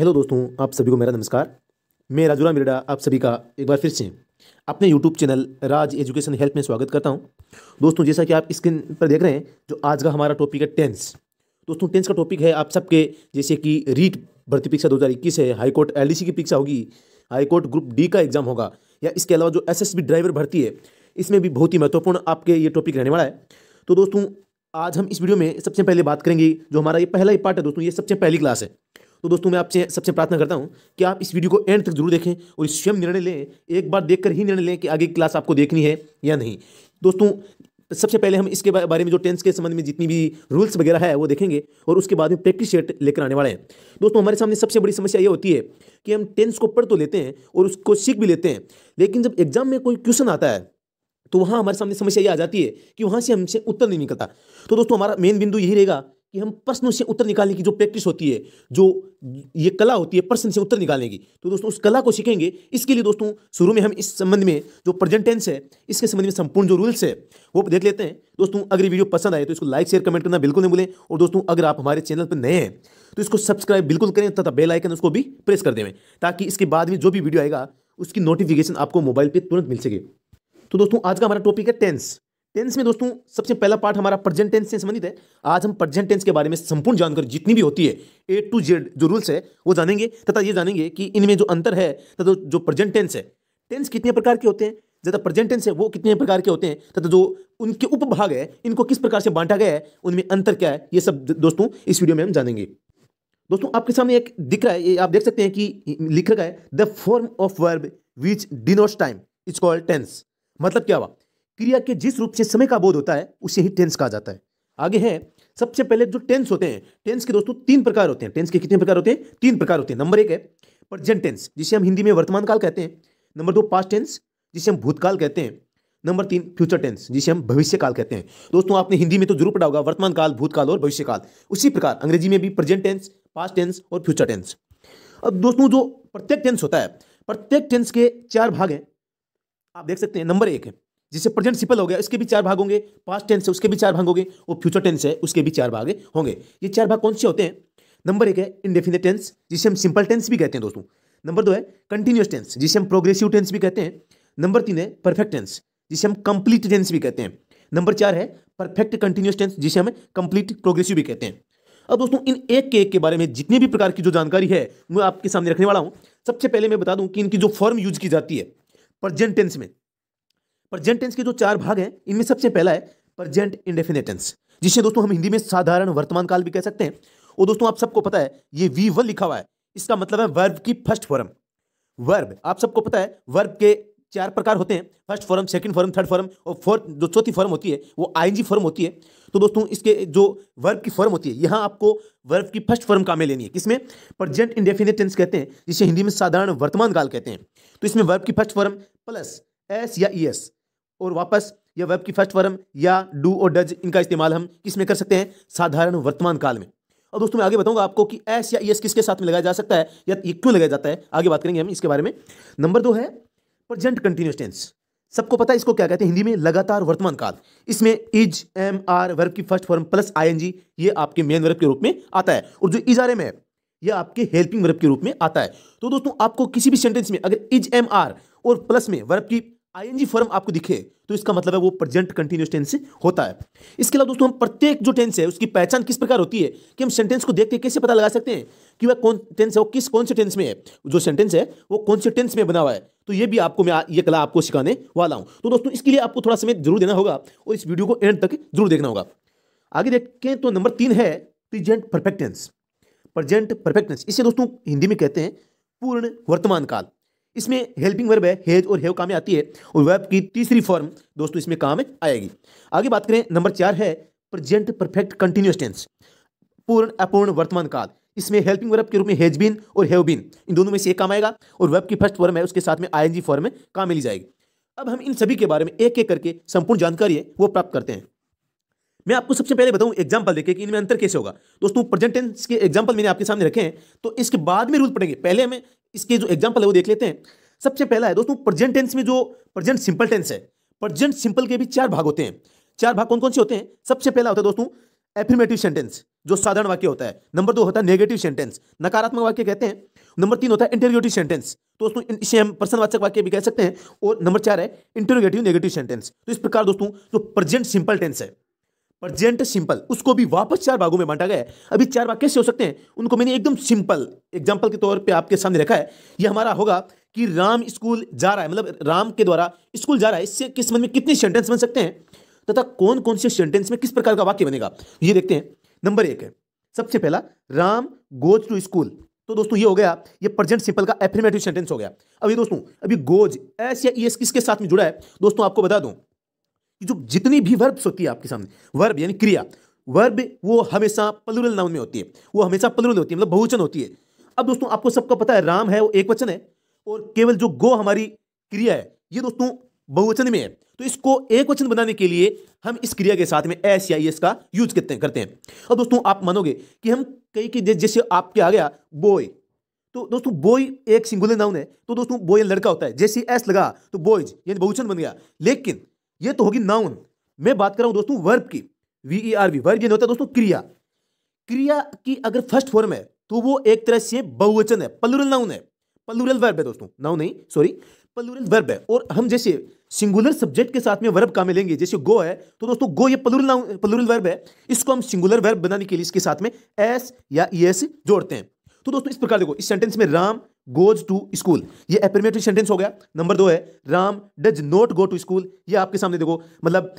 hello दोस्तों आप सभी को मेरा नमस्कार मैं राजूरा बिरडा आप सभी का एक बार फिर से अपने YouTube channel Raj education help में स्वागत करता हूं दोस्तों जैसा कि आप स्क्रीन पर देख रहे हैं जो आज का हमारा टॉपिक है टेंस दोस्तों टेंस का टॉपिक है आप सबके जैसे कि रीट भर्ती परीक्षा दो है हाईकोर्ट एल की परीक्षा होगी हाईकोर्ट ग्रुप डी का एग्जाम होगा या इसके अलावा जो एस ड्राइवर भर्ती है इसमें भी बहुत ही महत्वपूर्ण आपके ये टॉपिक रहने वाला है तो दोस्तों आज हम इस वीडियो में सबसे पहले बात करेंगे जो हमारा ये पहला ही पार्ट है दोस्तों ये सबसे पहली क्लास है तो दोस्तों मैं आपसे सबसे प्रार्थना करता हूँ कि आप इस वीडियो को एंड तक जरूर देखें और स्वयं निर्णय लें एक बार देखकर ही निर्णय लें कि आगे क्लास आपको देखनी है या नहीं दोस्तों सबसे पहले हम इसके बारे में जो टेंस के संबंध में जितनी भी रूल्स वगैरह है वो देखेंगे और उसके बाद में प्रैक्टिस सेट लेकर आने वाले हैं दोस्तों हमारे सामने सबसे बड़ी समस्या ये होती है कि हम टेंस को पढ़ तो लेते हैं और उसको सीख भी लेते हैं लेकिन जब एग्जाम में कोई क्वेश्चन आता है तो वहाँ हमारे सामने समस्या ये आ जाती है कि वहाँ से हमसे उत्तर नहीं निकलता तो दोस्तों हमारा मेन बिंदु यही रहेगा कि हम प्रश्न से उत्तर निकालने की जो प्रैक्टिस होती है जो ये कला होती है प्रश्न से उत्तर निकालने की तो दोस्तों उस कला को सीखेंगे इसके लिए दोस्तों शुरू में हम इस संबंध में जो प्रेजेंट टेंस है इसके संबंध में संपूर्ण जो रूल्स है वो देख लेते हैं दोस्तों अगर वीडियो पसंद आए तो इसको लाइक शेयर कमेंट करना बिल्कुल नहीं भूलें और दोस्तों अगर आप हमारे चैनल पर नए हैं तो इसको सब्सक्राइब बिल्कुल करें तथा बेल आइकन उसको भी प्रेस कर देवें ताकि इसके बाद में जो भी वीडियो आएगा उसकी नोटिफिकेशन आपको मोबाइल पर तुरंत मिल सके तो दोस्तों आज का हमारा टॉपिक है टेंस टेंस में दोस्तों सबसे पहला पार्ट हमारा प्रेजेंट टेंस से संबंधित है आज हम प्रेजेंट टेंस के बारे में संपूर्ण जानकारी जितनी भी होती है ए टू जेड जो रूल्स है वो जानेंगे तथा ये जानेंगे कि इनमें जो अंतर है तथा जो प्रेजेंट टेंस है टेंस कितने प्रकार के होते हैं ज़्यादा प्रेजेंट टेंस है वो कितने प्रकार के होते हैं तथा जो उनके उपभाग है इनको किस प्रकार से बांटा गया है उनमें अंतर क्या है ये सब दोस्तों इस वीडियो में हम जानेंगे दोस्तों आपके सामने एक दिख रहा है ये आप देख सकते हैं कि लिख रखा है the form of verb which denote time it's called tense मतलब क्या हुआ क्रिया के जिस रूप से समय का बोध होता है उसे ही टेंस कहा जाता है आगे है सबसे पहले जो टेंस होते हैं टेंस के दोस्तों तीन प्रकार होते हैं टेंस के कितने प्रकार होते हैं तीन प्रकार होते हैं नंबर एक है प्रजेंट टेंस जिसे हम हिंदी में वर्तमान काल कहते हैं नंबर दो पास्ट टेंस जिसे हम भूतकाल कहते हैं नंबर तीन फ्यूचर टेंस जिसे हम भविष्य काल कहते हैं दोस्तों आपने हिंदी में तो जरूर पढ़ा होगा वर्तमान काल भूतकाल और भविष्य काल उसी प्रकार अंग्रेजी में भी प्रेजेंट टेंस पास्ट टेंस और फ्यूचर टेंस अब दोस्तों जो प्रत्येक टेंस होता है प्रत्येक टेंस के चार भाग हैं आप देख सकते हैं नंबर एक है जिसे प्रेजेंट सिंपल हो गया इसके भी चार भाग होंगे पास्ट टेंस है उसके भी चार भाग होंगे और फ्यूचर टेंस है उसके भी चार भाग होंगे ये चार भाग कौन से होते हैं नंबर एक है इंडेफिनेट टेंस जिसे हम सिंपल टेंस भी कहते हैं दोस्तों नंबर दो है कंटिन्यूस टेंस जिसे हम प्रोग्रेसिव टेंस भी कहते हैं नंबर तीन है परफेक्ट टेंस जिसे हम कंप्लीट टेंस भी कहते हैं नंबर चार है परफेक्ट कंटिन्यूस टेंस जिसे हम कंप्लीट प्रोग्रेसिव भी कहते हैं अब दोस्तों इन एक के एक के बारे में जितने भी प्रकार की जो जानकारी है मैं आपके सामने रखने वाला हूँ सबसे पहले मैं बता दूँ कि इनकी जो फॉर्म यूज की जाती है प्रजेंट टेंस में प्रजेंट टेंस के जो चार भाग हैं इनमें सबसे पहला है प्रजेंट इंडेफिनेट टेंस जिसे दोस्तों हम हिंदी में साधारण वर्तमान काल भी कह सकते हैं और दोस्तों आप सबको पता है ये वी वन लिखा हुआ है इसका मतलब है वर्ब की फर्स्ट फॉर्म वर्ब आप सबको पता है वर्ब के चार प्रकार होते हैं first form second form third form और फोर्थ जो चौथी फॉर्म होती है वो आईएनजी फॉर्म होती है तो दोस्तों इसके जो वर्ब की फॉर्म होती है यहाँ आपको वर्ब की फर्स्ट फॉर्म काम में लेनी है किसमें प्रजेंट इंडेफिनेट टेंस कहते हैं जिसे हिंदी में साधारण वर्तमान काल कहते हैं तो इसमें वर्ब की फर्स्ट फॉर्म प्लस एस या ई एस और वापस या वेब की फर्स्ट फॉर्म या डू और डज इनका इस्तेमाल हम किस में कर सकते हैं साधारण वर्तमान काल में और दोस्तों मैं आगे बताऊंगा आपको कि एस या एस किसके साथ में लगाया जा सकता है या ये क्यों लगाया जाता है आगे बात करेंगे हम इसके बारे में नंबर दो है प्रजेंट कंटिन्यूस टेंस सबको पता है इसको क्या कहते हैं हिंदी में लगातार वर्तमान काल इसमें इज एम आर वर्ब की फर्स्ट फॉर्म प्लस आईएनजी ये आपके मेन वर्ब के रूप में आता है और जो इज आर एम है ये आपके हेल्पिंग वर्ब के रूप में आता है तो दोस्तों आपको किसी भी सेंटेंस में अगर इज एम आर और प्लस में वर्ब की आईएनजी फॉर्म आपको दिखे तो इसका मतलब है वो प्रेजेंट कंटिन्यूस टेंस होता है इसके अलावा दोस्तों हम प्रत्येक जो टेंस है उसकी पहचान किस प्रकार होती है कि हम सेंटेंस को देख के कैसे पता लगा सकते हैं कि वह कौन टेंस है वो किस कौन से टेंस में है जो सेंटेंस है वो कौन से टेंस में बना हुआ है तो ये भी आपको मैं ये कला आपको सिखाने वाला हूँ तो दोस्तों इसके लिए आपको थोड़ा समय जरूर देना होगा और इस वीडियो को एंड तक जरूर देखना होगा आगे देखें तो नंबर तीन है प्रेजेंट परफेक्टेंस प्रेजेंट परफेक्टेंस इसे दोस्तों हिंदी में कहते हैं पूर्ण वर्तमान काल इसमें हेल्पिंग वर्ब है हेज और हेव काम में आती है और वर्ब की तीसरी फॉर्म दोस्तों इसमें काम आएगी आगे बात करें नंबर चार है प्रेजेंट परफेक्ट कंटिन्यूस टेंस पूर्ण अपूर्ण वर्तमान काल इसमें हेल्पिंग वर्ब के रूप में हेज बिन और हैव बिन इन दोनों में से एक काम आएगा और वर्ब की फर्स्ट फॉर्म है उसके साथ में आईएनजी फॉर्म में काम मिली जाएगी अब हम इन सभी के बारे में एक एक करके संपूर्ण जानकारी है वो प्राप्त करते हैं मैं आपको सबसे पहले बताऊं एग्जाम्पल देखे कि इनमें अंतर कैसे होगा दोस्तों प्रेजेंट टेंस के एग्जाम्पल मैंने आपके सामने रखे हैं तो इसके बाद में रूल पड़ेंगे पहले हमें इसके जो एग्जाम्पल है वो देख लेते हैं सबसे पहला है दोस्तों प्रजेंट टेंस में जो प्रजेंट सिंपल टेंस है प्रजेंट सिंपल के भी चार भाग होते हैं चार भाग कौन कौन से होते हैं सबसे पहला होता है दोस्तों एफिमेटिव सेंटेंस जो साधारण वाक्य होता है नंबर दो होता है नेगेटिव सेंटेंस नकारात्मक वाक्य कहते हैं नंबर तीन होता है इंटरगेटिव सेंटेंस तो दोस्तों इसे हम प्रश्नवाचक वाक्य भी कह सकते हैं और नंबर चार है इंटरोगेटिव नेगेटिव सेंटेंस तो इस प्रकार दोस्तों जो प्रेजेंट सिंपल टेंस है प्रजेंट सिंपल उसको भी वापस चार भागों में बांटा गया है अभी चार भाग कैसे हो सकते हैं उनको मैंने एकदम सिंपल एग्जाम्पल के तौर पर आपके सामने रखा है ये हमारा होगा कि राम स्कूल जा रहा है मतलब राम के द्वारा स्कूल जा रहा है इससे किस मन में कितने सेंटेंस बन सकते हैं तथा कौन कौन से सेंटेंस में किस प्रकार का वाक्य बनेगा ये देखते हैं नंबर एक है सबसे पहला राम गोज टू स्कूल तो दोस्तों ये हो गया ये प्रेजेंट सिंपल का एफर्मेटिव सेंटेंस हो गया अभी दोस्तों अभी गोज एस या ई e एस किसके साथ में जुड़ा है दोस्तों आपको बता दूं जो जितनी भी वर्ब्स होती है आपके सामने वर्ब यानी क्रिया वर्ब वो हमेशा पलुरल नाउन में होती है वो हमेशा पलुरल होती है मतलब बहुवचन होती है अब दोस्तों आपको सबको पता है राम है वो एक वचन है और केवल जो गो हमारी क्रिया है ये दोस्तों बहुवचन में है तो इसको एक वचन बनाने के लिए हम इस क्रिया के साथ में एस या एस का यूज करते हैं करते हैं और दोस्तों आप मानोगे कि हम कई की जैसे आपके आ गया बोय तो दोस्तों बोय एक सिंगुलर नाउन है तो दोस्तों बोय लड़का होता है जैसे एस लगा तो बोयज यानी बहुचन बन गया लेकिन ये तो होगी नाउन मैं बात कर रहा हूं दोस्तों वर्ब की V E R V verb ये होता है दोस्तों क्रिया क्रिया की अगर फर्स्ट फॉर्म है तो वो एक तरह से बहुवचन है पलुरल नाउन है पलुरल वर्ब है दोस्तों नाउन नहीं सॉरी पलुरल वर्ब है और हम जैसे सिंगुलर सब्जेक्ट के साथ में वर्ब का लेंगे जैसे गो है तो दोस्तों गो ये पलुरल नाउन पलुरल वर्ब है इसको हम सिंगुलर वर्ब बनाने के लिए इसके साथ में एस या ई एस जोड़ते हैं तो दोस्तों इस प्रकार देखो इस सेंटेंस में राम गोज टू स्कूल ये एफर्मेटिव सेंटेंस हो गया नंबर दो है Ram does not go to school ये आपके सामने देखो मतलब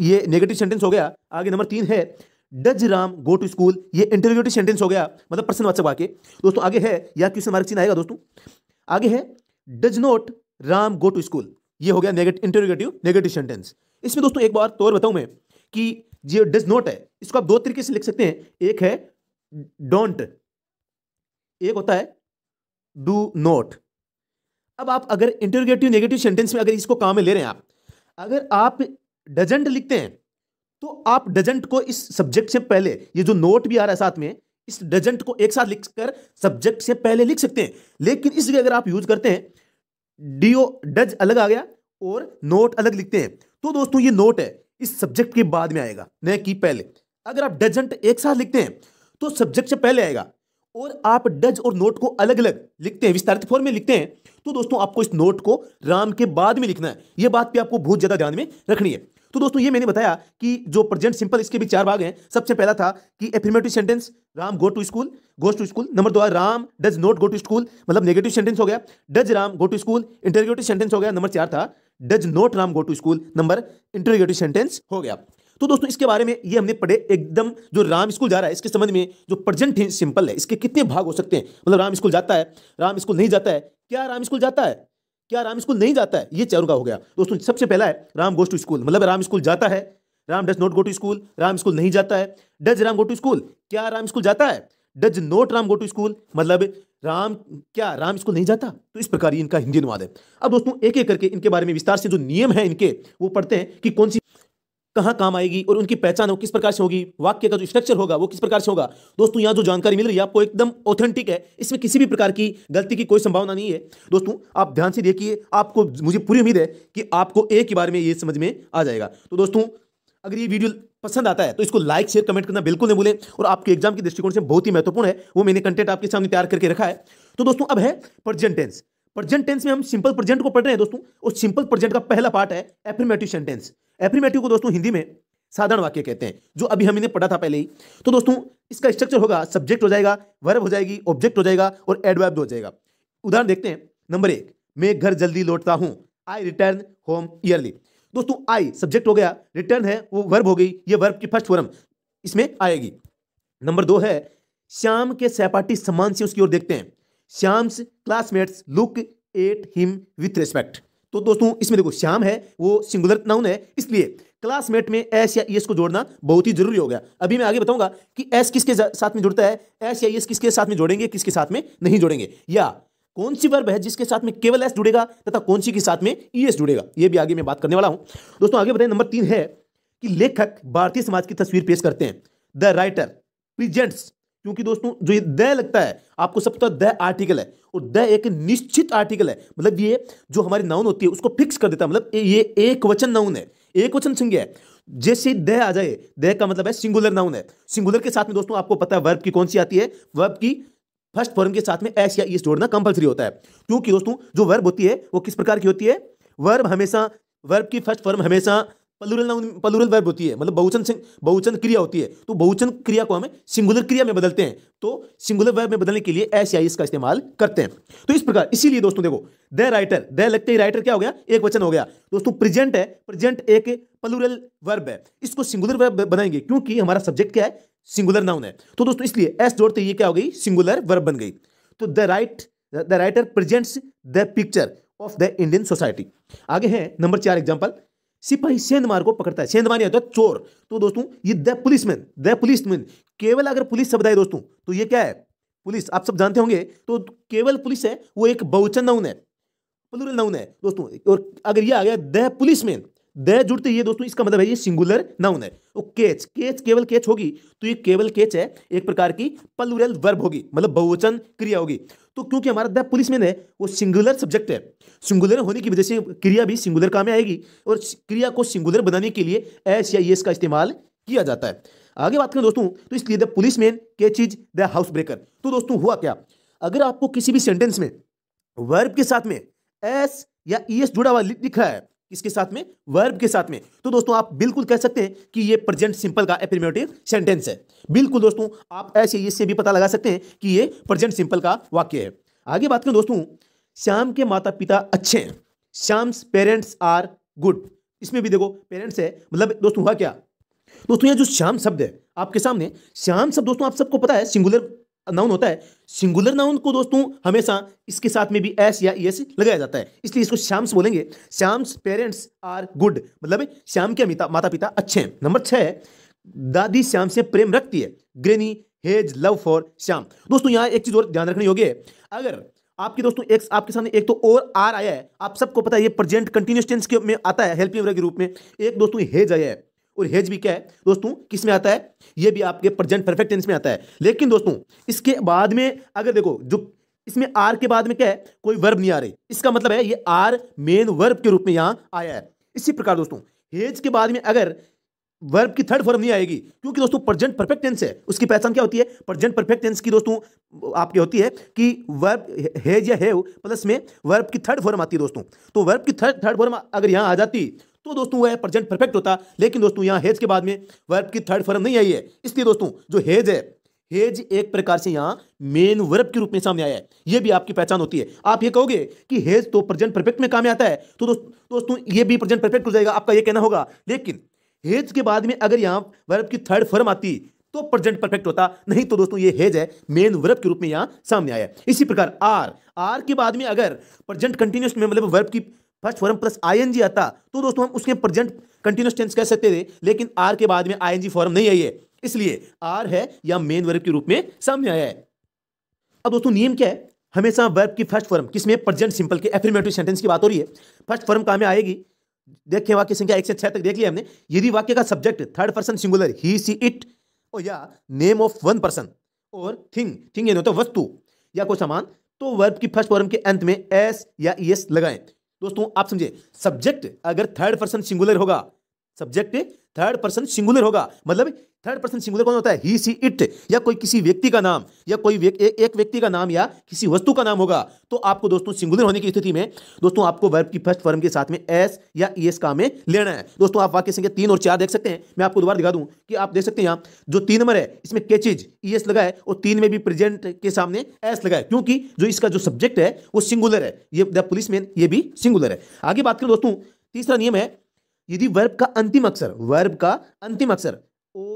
ये नेगेटिव सेंटेंस हो गया आगे नंबर तीन है does Ram go to school ये इंटरव्यूटिव सेंटेंस हो गया मतलब वाचक वाक्य दोस्तों आगे है या क्वेश्चन मार्क चीन आएगा दोस्तों आगे है does not Ram go to school ये हो गया नेगेटिव इंटरोगेटिव नेगेटिव सेंटेंस इसमें दोस्तों एक बार तो और बताऊं मैं कि जो डज नॉट है इसको आप दो तरीके से लिख सकते हैं एक है डोंट एक होता है डू नॉट अब आप अगर इंटरगेटिव नेगेटिव सेंटेंस में अगर इसको काम में ले रहे हैं आप अगर आप डजेंट लिखते हैं तो आप डजेंट को इस सब्जेक्ट से पहले ये जो नोट भी आ रहा है साथ में इस डजेंट को एक साथ लिखकर सब्जेक्ट से पहले लिख सकते हैं लेकिन इस जगह अगर आप यूज करते हैं डीओ डज अलग आ गया और नोट अलग लिखते हैं तो दोस्तों ये नोट है इस सब्जेक्ट के बाद में आएगा न कि पहले अगर आप डजेंट एक साथ लिखते हैं तो सब्जेक्ट से पहले आएगा और आप डज और नोट को अलग अलग लिखते हैं विस्तारित फॉर्म में लिखते हैं तो दोस्तों आपको इस नोट को राम के बाद में लिखना है यह बात भी आपको बहुत ज़्यादा ध्यान में रखनी है तो दोस्तों ये मैंने बताया कि जो प्रेजेंट सिंपल इसके भी चार भाग हैं सबसे पहला था कि affirmative sentence Ram go to school goes to school number दो Ram does not go to school मतलब नेगेटिव सेंटेंस हो गया does Ram go to school interrogative sentence हो गया नंबर चार था does not Ram go to school number interrogative sentence हो गया तो दोस्तों इसके बारे में ये हमने पढ़े एकदम जो राम स्कूल जा रहा है इसके संबंध में जो प्रजेंट है सिंपल है इसके कितने भाग हो सकते हैं मतलब राम स्कूल जाता है राम स्कूल नहीं जाता है क्या राम स्कूल जाता है क्या राम स्कूल नहीं जाता है ये चारों का हो गया दोस्तों सबसे पहला है राम गोज टू स्कूल मतलब राम स्कूल जाता है Ram does not go to school Ram school नहीं जाता है does Ram go to school क्या राम स्कूल जाता है does not Ram go to school मतलब राम क्या राम स्कूल नहीं जाता तो इस प्रकार इनका हिंदी अनुवाद है अब दोस्तों एक एक करके इनके बारे में विस्तार से जो नियम है इनके वो पढ़ते हैं कि कौन सी कहां काम आएगी और उनकी पहचान वो किस प्रकार से होगी वाक्य का जो स्ट्रक्चर होगा वो किस प्रकार से होगा दोस्तों यहाँ जो जानकारी मिल रही है आपको एकदम ऑथेंटिक है इसमें किसी भी प्रकार की गलती की कोई संभावना नहीं है दोस्तों आप ध्यान से देखिए आपको मुझे पूरी उम्मीद है कि आपको एक ही बार में ये समझ में आ जाएगा तो दोस्तों अगर ये वीडियो पसंद आता है तो इसको लाइक शेयर कमेंट करना बिल्कुल नहीं भूलें और आपके एग्जाम के दृष्टिकोण से बहुत ही महत्वपूर्ण है वो मैंने कंटेंट आपके सामने तैयार करके रखा है तो दोस्तों अब है प्रजेंट टेंस प्रजेंट टेंस में हम सिंपल प्रजेंट को पढ़ रहे हैं दोस्तों और सिंपल प्रजेंट का पहला पार्ट है एफर्मेटिव सेंटेंस एफ्रीमेटिव को दोस्तों हिंदी में साधारण वाक्य कहते हैं जो अभी हमने पढ़ा था पहले ही तो दोस्तों इसका स्ट्रक्चर होगा सब्जेक्ट हो जाएगा वर्ब हो जाएगी ऑब्जेक्ट हो जाएगा और एडवर्ब हो जाएगा उदाहरण देखते हैं नंबर एक मैं घर जल्दी लौटता हूँ आई रिटर्न होम ईयरली दोस्तों आई सब्जेक्ट हो गया रिटर्न है वो वर्ब हो गई ये वर्ब की फर्स्ट फॉर्म इसमें आएगी नंबर दो है श्याम के सहपाठी सम्मान से उसकी ओर देखते हैं Shyam's classmates look at him with respect तो दोस्तों इसमें देखो श्याम है वो सिंगुलर नाउन है इसलिए क्लासमेट में एस या एस e को जोड़ना बहुत ही जरूरी हो गया अभी मैं आगे बताऊंगा कि एस किसके साथ में जुड़ता है एस या एस e किसके साथ में जोड़ेंगे किसके साथ में नहीं जोड़ेंगे या कौन सी वर्ब है जिसके साथ में केवल एस जुड़ेगा तथा कौन सी के साथ में ई e एस जुड़ेगा ये भी आगे मैं बात करने वाला हूं दोस्तों आगे बताएं नंबर तीन है कि लेखक भारतीय समाज की तस्वीर पेश करते हैं द राइटर प्रिजेंट्स क्योंकि दोस्तों जो ये द लगता है आपको सब पता द आर्टिकल है और द एक निश्चित आर्टिकल है मतलब ये जो हमारी नाउन होती है उसको फिक्स कर देता है मतलब ये एक वचन नाउन है एक वचन संज्ञा है जैसे द आ जाए द का मतलब है सिंगुलर नाउन है सिंगुलर के साथ में दोस्तों आपको पता है वर्ब की कौन सी आती है वर्ब की फर्स्ट फॉर्म के साथ में एस या ईस जोड़ना कंपलसरी होता है क्योंकि दोस्तों जो वर्ब होती है वो किस प्रकार की होती है वर्ब हमेशा वर्ब की फर्स्ट फॉर्म हमेशा पलुरल नाउन पलुरल वर्ब होती है मतलब बहुचन बहुचन क्रिया होती है तो बहुचन क्रिया को हमें सिंगुलर क्रिया में बदलते हैं तो सिंगुलर वर्ब में बदलने के लिए एस या इसका इस्तेमाल करते हैं तो इस प्रकार इसीलिए दोस्तों देखो द राइटर द लगते ही राइटर क्या हो गया एक वचन हो गया दोस्तों प्रेजेंट है प्रेजेंट एक पलुरल वर्ब है इसको सिंगुलर वर्ब बनाएंगे क्योंकि हमारा सब्जेक्ट क्या है सिंगुलर नाउन है तो दोस्तों इसलिए एस जोड़ते ये क्या हो गई सिंगुलर वर्ब बन गई तो the write the writer presents the picture of the Indian society आगे है नंबर चार एग्जाम्पल सिपाही सेंधमार को पकड़ता है सेंधमार होता है चोर तो दोस्तों ये द पुलिसमैन द पुलिसमैन केवल अगर पुलिस शब्द है दोस्तों तो ये क्या है पुलिस आप सब जानते होंगे तो केवल पुलिस है वो एक बहुचन नाउन है प्लुरल नाउन है दोस्तों और अगर ये आ गया द पुलिसमैन द जुड़ते ये दोस्तों इसका मतलब है ये सिंगुलर नाउन है तो केच केच केवल केच होगी तो ये केवल केच है एक प्रकार की पलुरल वर्ब होगी मतलब बहुवचन क्रिया होगी तो क्योंकि हमारा द पुलिस मैन है वो सिंगुलर सब्जेक्ट है सिंगुलर होने की वजह से क्रिया भी सिंगुलर काम में आएगी और क्रिया को सिंगुलर बनाने के लिए एस या एस का इस्तेमाल किया जाता है आगे बात करें दोस्तों तो इसलिए the policeman catches the housebreaker तो दोस्तों हुआ क्या अगर आपको किसी भी सेंटेंस में वर्ब के साथ में एस या ई एस जुड़ा हुआ लिख लिखा है किसके साथ में वर्ब के साथ में तो दोस्तों आप बिल्कुल कह सकते हैं कि ये प्रेजेंट सिंपल का एफिर्मेटिव सेंटेंस है बिल्कुल दोस्तों आप ऐसे इससे भी पता लगा सकते हैं कि ये प्रेजेंट सिंपल का वाक्य है आगे बात करें दोस्तों श्याम के माता पिता अच्छे हैं श्याम्स पेरेंट्स आर गुड इसमें भी देखो पेरेंट्स है मतलब दोस्तों हुआ क्या दोस्तों ये जो श्याम शब्द है आपके सामने श्याम शब्द दोस्तों आप सबको पता है सिंगुलर नाउन होता है सिंगुलर नाउन को दोस्तों हमेशा इसके साथ में भी एस या ई एस लगाया जाता है इसलिए इसको श्याम्स बोलेंगे श्याम्स पेरेंट्स आर गुड मतलब श्याम के माता पिता अच्छे हैं नंबर छः दादी श्याम से प्रेम रखती है granny has love for Shyam दोस्तों यहाँ एक चीज़ और ध्यान रखनी होगी अगर आपके दोस्तों एक आपके सामने एक तो और आर आया है आप सबको पता है ये प्रेजेंट कंटिन्यूस टेंस के में आता है हेल्पिंग वगैरह के रूप में एक दोस्तों हेज आया है और हेज भी क्या है दोस्तों किस में आता है ये भी आपके प्रेजेंट परफेक्ट टेंस में आता है लेकिन दोस्तों इसके बाद में अगर देखो जो इसमें आर के बाद में क्या है कोई वर्ब नहीं आ रही इसका मतलब है ये आर मेन वर्ब के रूप में यहाँ आया है इसी प्रकार दोस्तों हेज के बाद में अगर वर्ब की थर्ड फॉर्म नहीं आएगी क्योंकि दोस्तों प्रजेंट परफेक्ट टेंस है उसकी पहचान क्या होती है प्रजेंट परफेक्ट टेंस की दोस्तों आपकी होती है कि वर्ब हेज या हैव प्लस में वर्ब की थर्ड फॉर्म आती है दोस्तों तो वर्ब की थर्ड थर्ड फॉर्म अगर यहाँ आ जाती तो दोस्तों वह प्रेजेंट परफेक्ट होता लेकिन दोस्तों यहाँ हेज के बाद में वर्ब की थर्ड फॉर्म नहीं आई है इसलिए दोस्तों जो हेज है हेज एक प्रकार से यहाँ मेन वर्ब के रूप में सामने आया है ये भी आपकी पहचान होती है आप ये कहोगे कि हेज तो प्रेजेंट परफेक्ट में काम आता है तो दोस्तों ये भी प्रेजेंट परफेक्ट हो जाएगा आपका ये कहना होगा लेकिन हेज के बाद में अगर यहाँ वर्ब की थर्ड फॉर्म आती तो प्रेजेंट परफेक्ट होता नहीं तो दोस्तों ये हेज है मेन वर्ब के रूप में यहाँ सामने आया इसी प्रकार आर आर के बाद में अगर प्रेजेंट कंटिन्यूस में मतलब वर्ब की फर्स्ट फॉर्म प्लस आईएनजी आता तो दोस्तों हम उसके प्रेजेंट कंटिन्यूस टेंस कह सकते थे लेकिन आर के बाद में आईएनजी फॉर्म नहीं आई है इसलिए आर है या मेन वर्ब के रूप में सामने आया है अब दोस्तों नियम क्या है हमेशा वर्ब की फर्स्ट फॉर्म किसमें प्रेजेंट सिंपल के एफर्मेटिव सेंटेंस की बात हो रही है फर्स्ट फॉर्म कहाँ में आएगी देखें वाक्य संख्या एक से छह तक देख लिया हमने यदि वाक्य का subject third person singular he she it और या नेम ऑफ वन पर्सन और थिंग थिंग होता है वस्तु या कोई सामान तो वर्ब की फर्स्ट फॉर्म के अंत में एस या ई एस लगाएं दोस्तों आप समझे सब्जेक्ट अगर थर्ड पर्सन सिंगुलर होगा सब्जेक्ट थर्ड पर्सन सिंगुलर होगा मतलब थर्ड पर्सन सिंगुलर कौन होता है ही सी इट या कोई किसी व्यक्ति का नाम या कोई व्यक, ए, एक व्यक्ति का नाम या किसी वस्तु का नाम होगा तो आपको दोस्तों सिंगुलर होने की स्थिति में दोस्तों आपको वर्ब की फर्स्ट फॉर्म के साथ में एस या ई e एस का में लेना है दोस्तों आप वाक्य संख्या तीन और चार देख सकते हैं मैं आपको दोबारा दिखा दूं कि आप देख सकते हैं यहाँ जो तीन नंबर है इसमें केचिज ई e एस लगा है और तीन में भी प्रेजेंट के सामने एस लगा है क्योंकि जो इसका जो सब्जेक्ट है वो सिंगुलर है ये द पुलिस मैन ये भी सिंगुलर है आगे बात करें दोस्तों तीसरा नियम है यदि वर्ब का अंतिम अक्षर वर्ब का अंतिम अक्षर O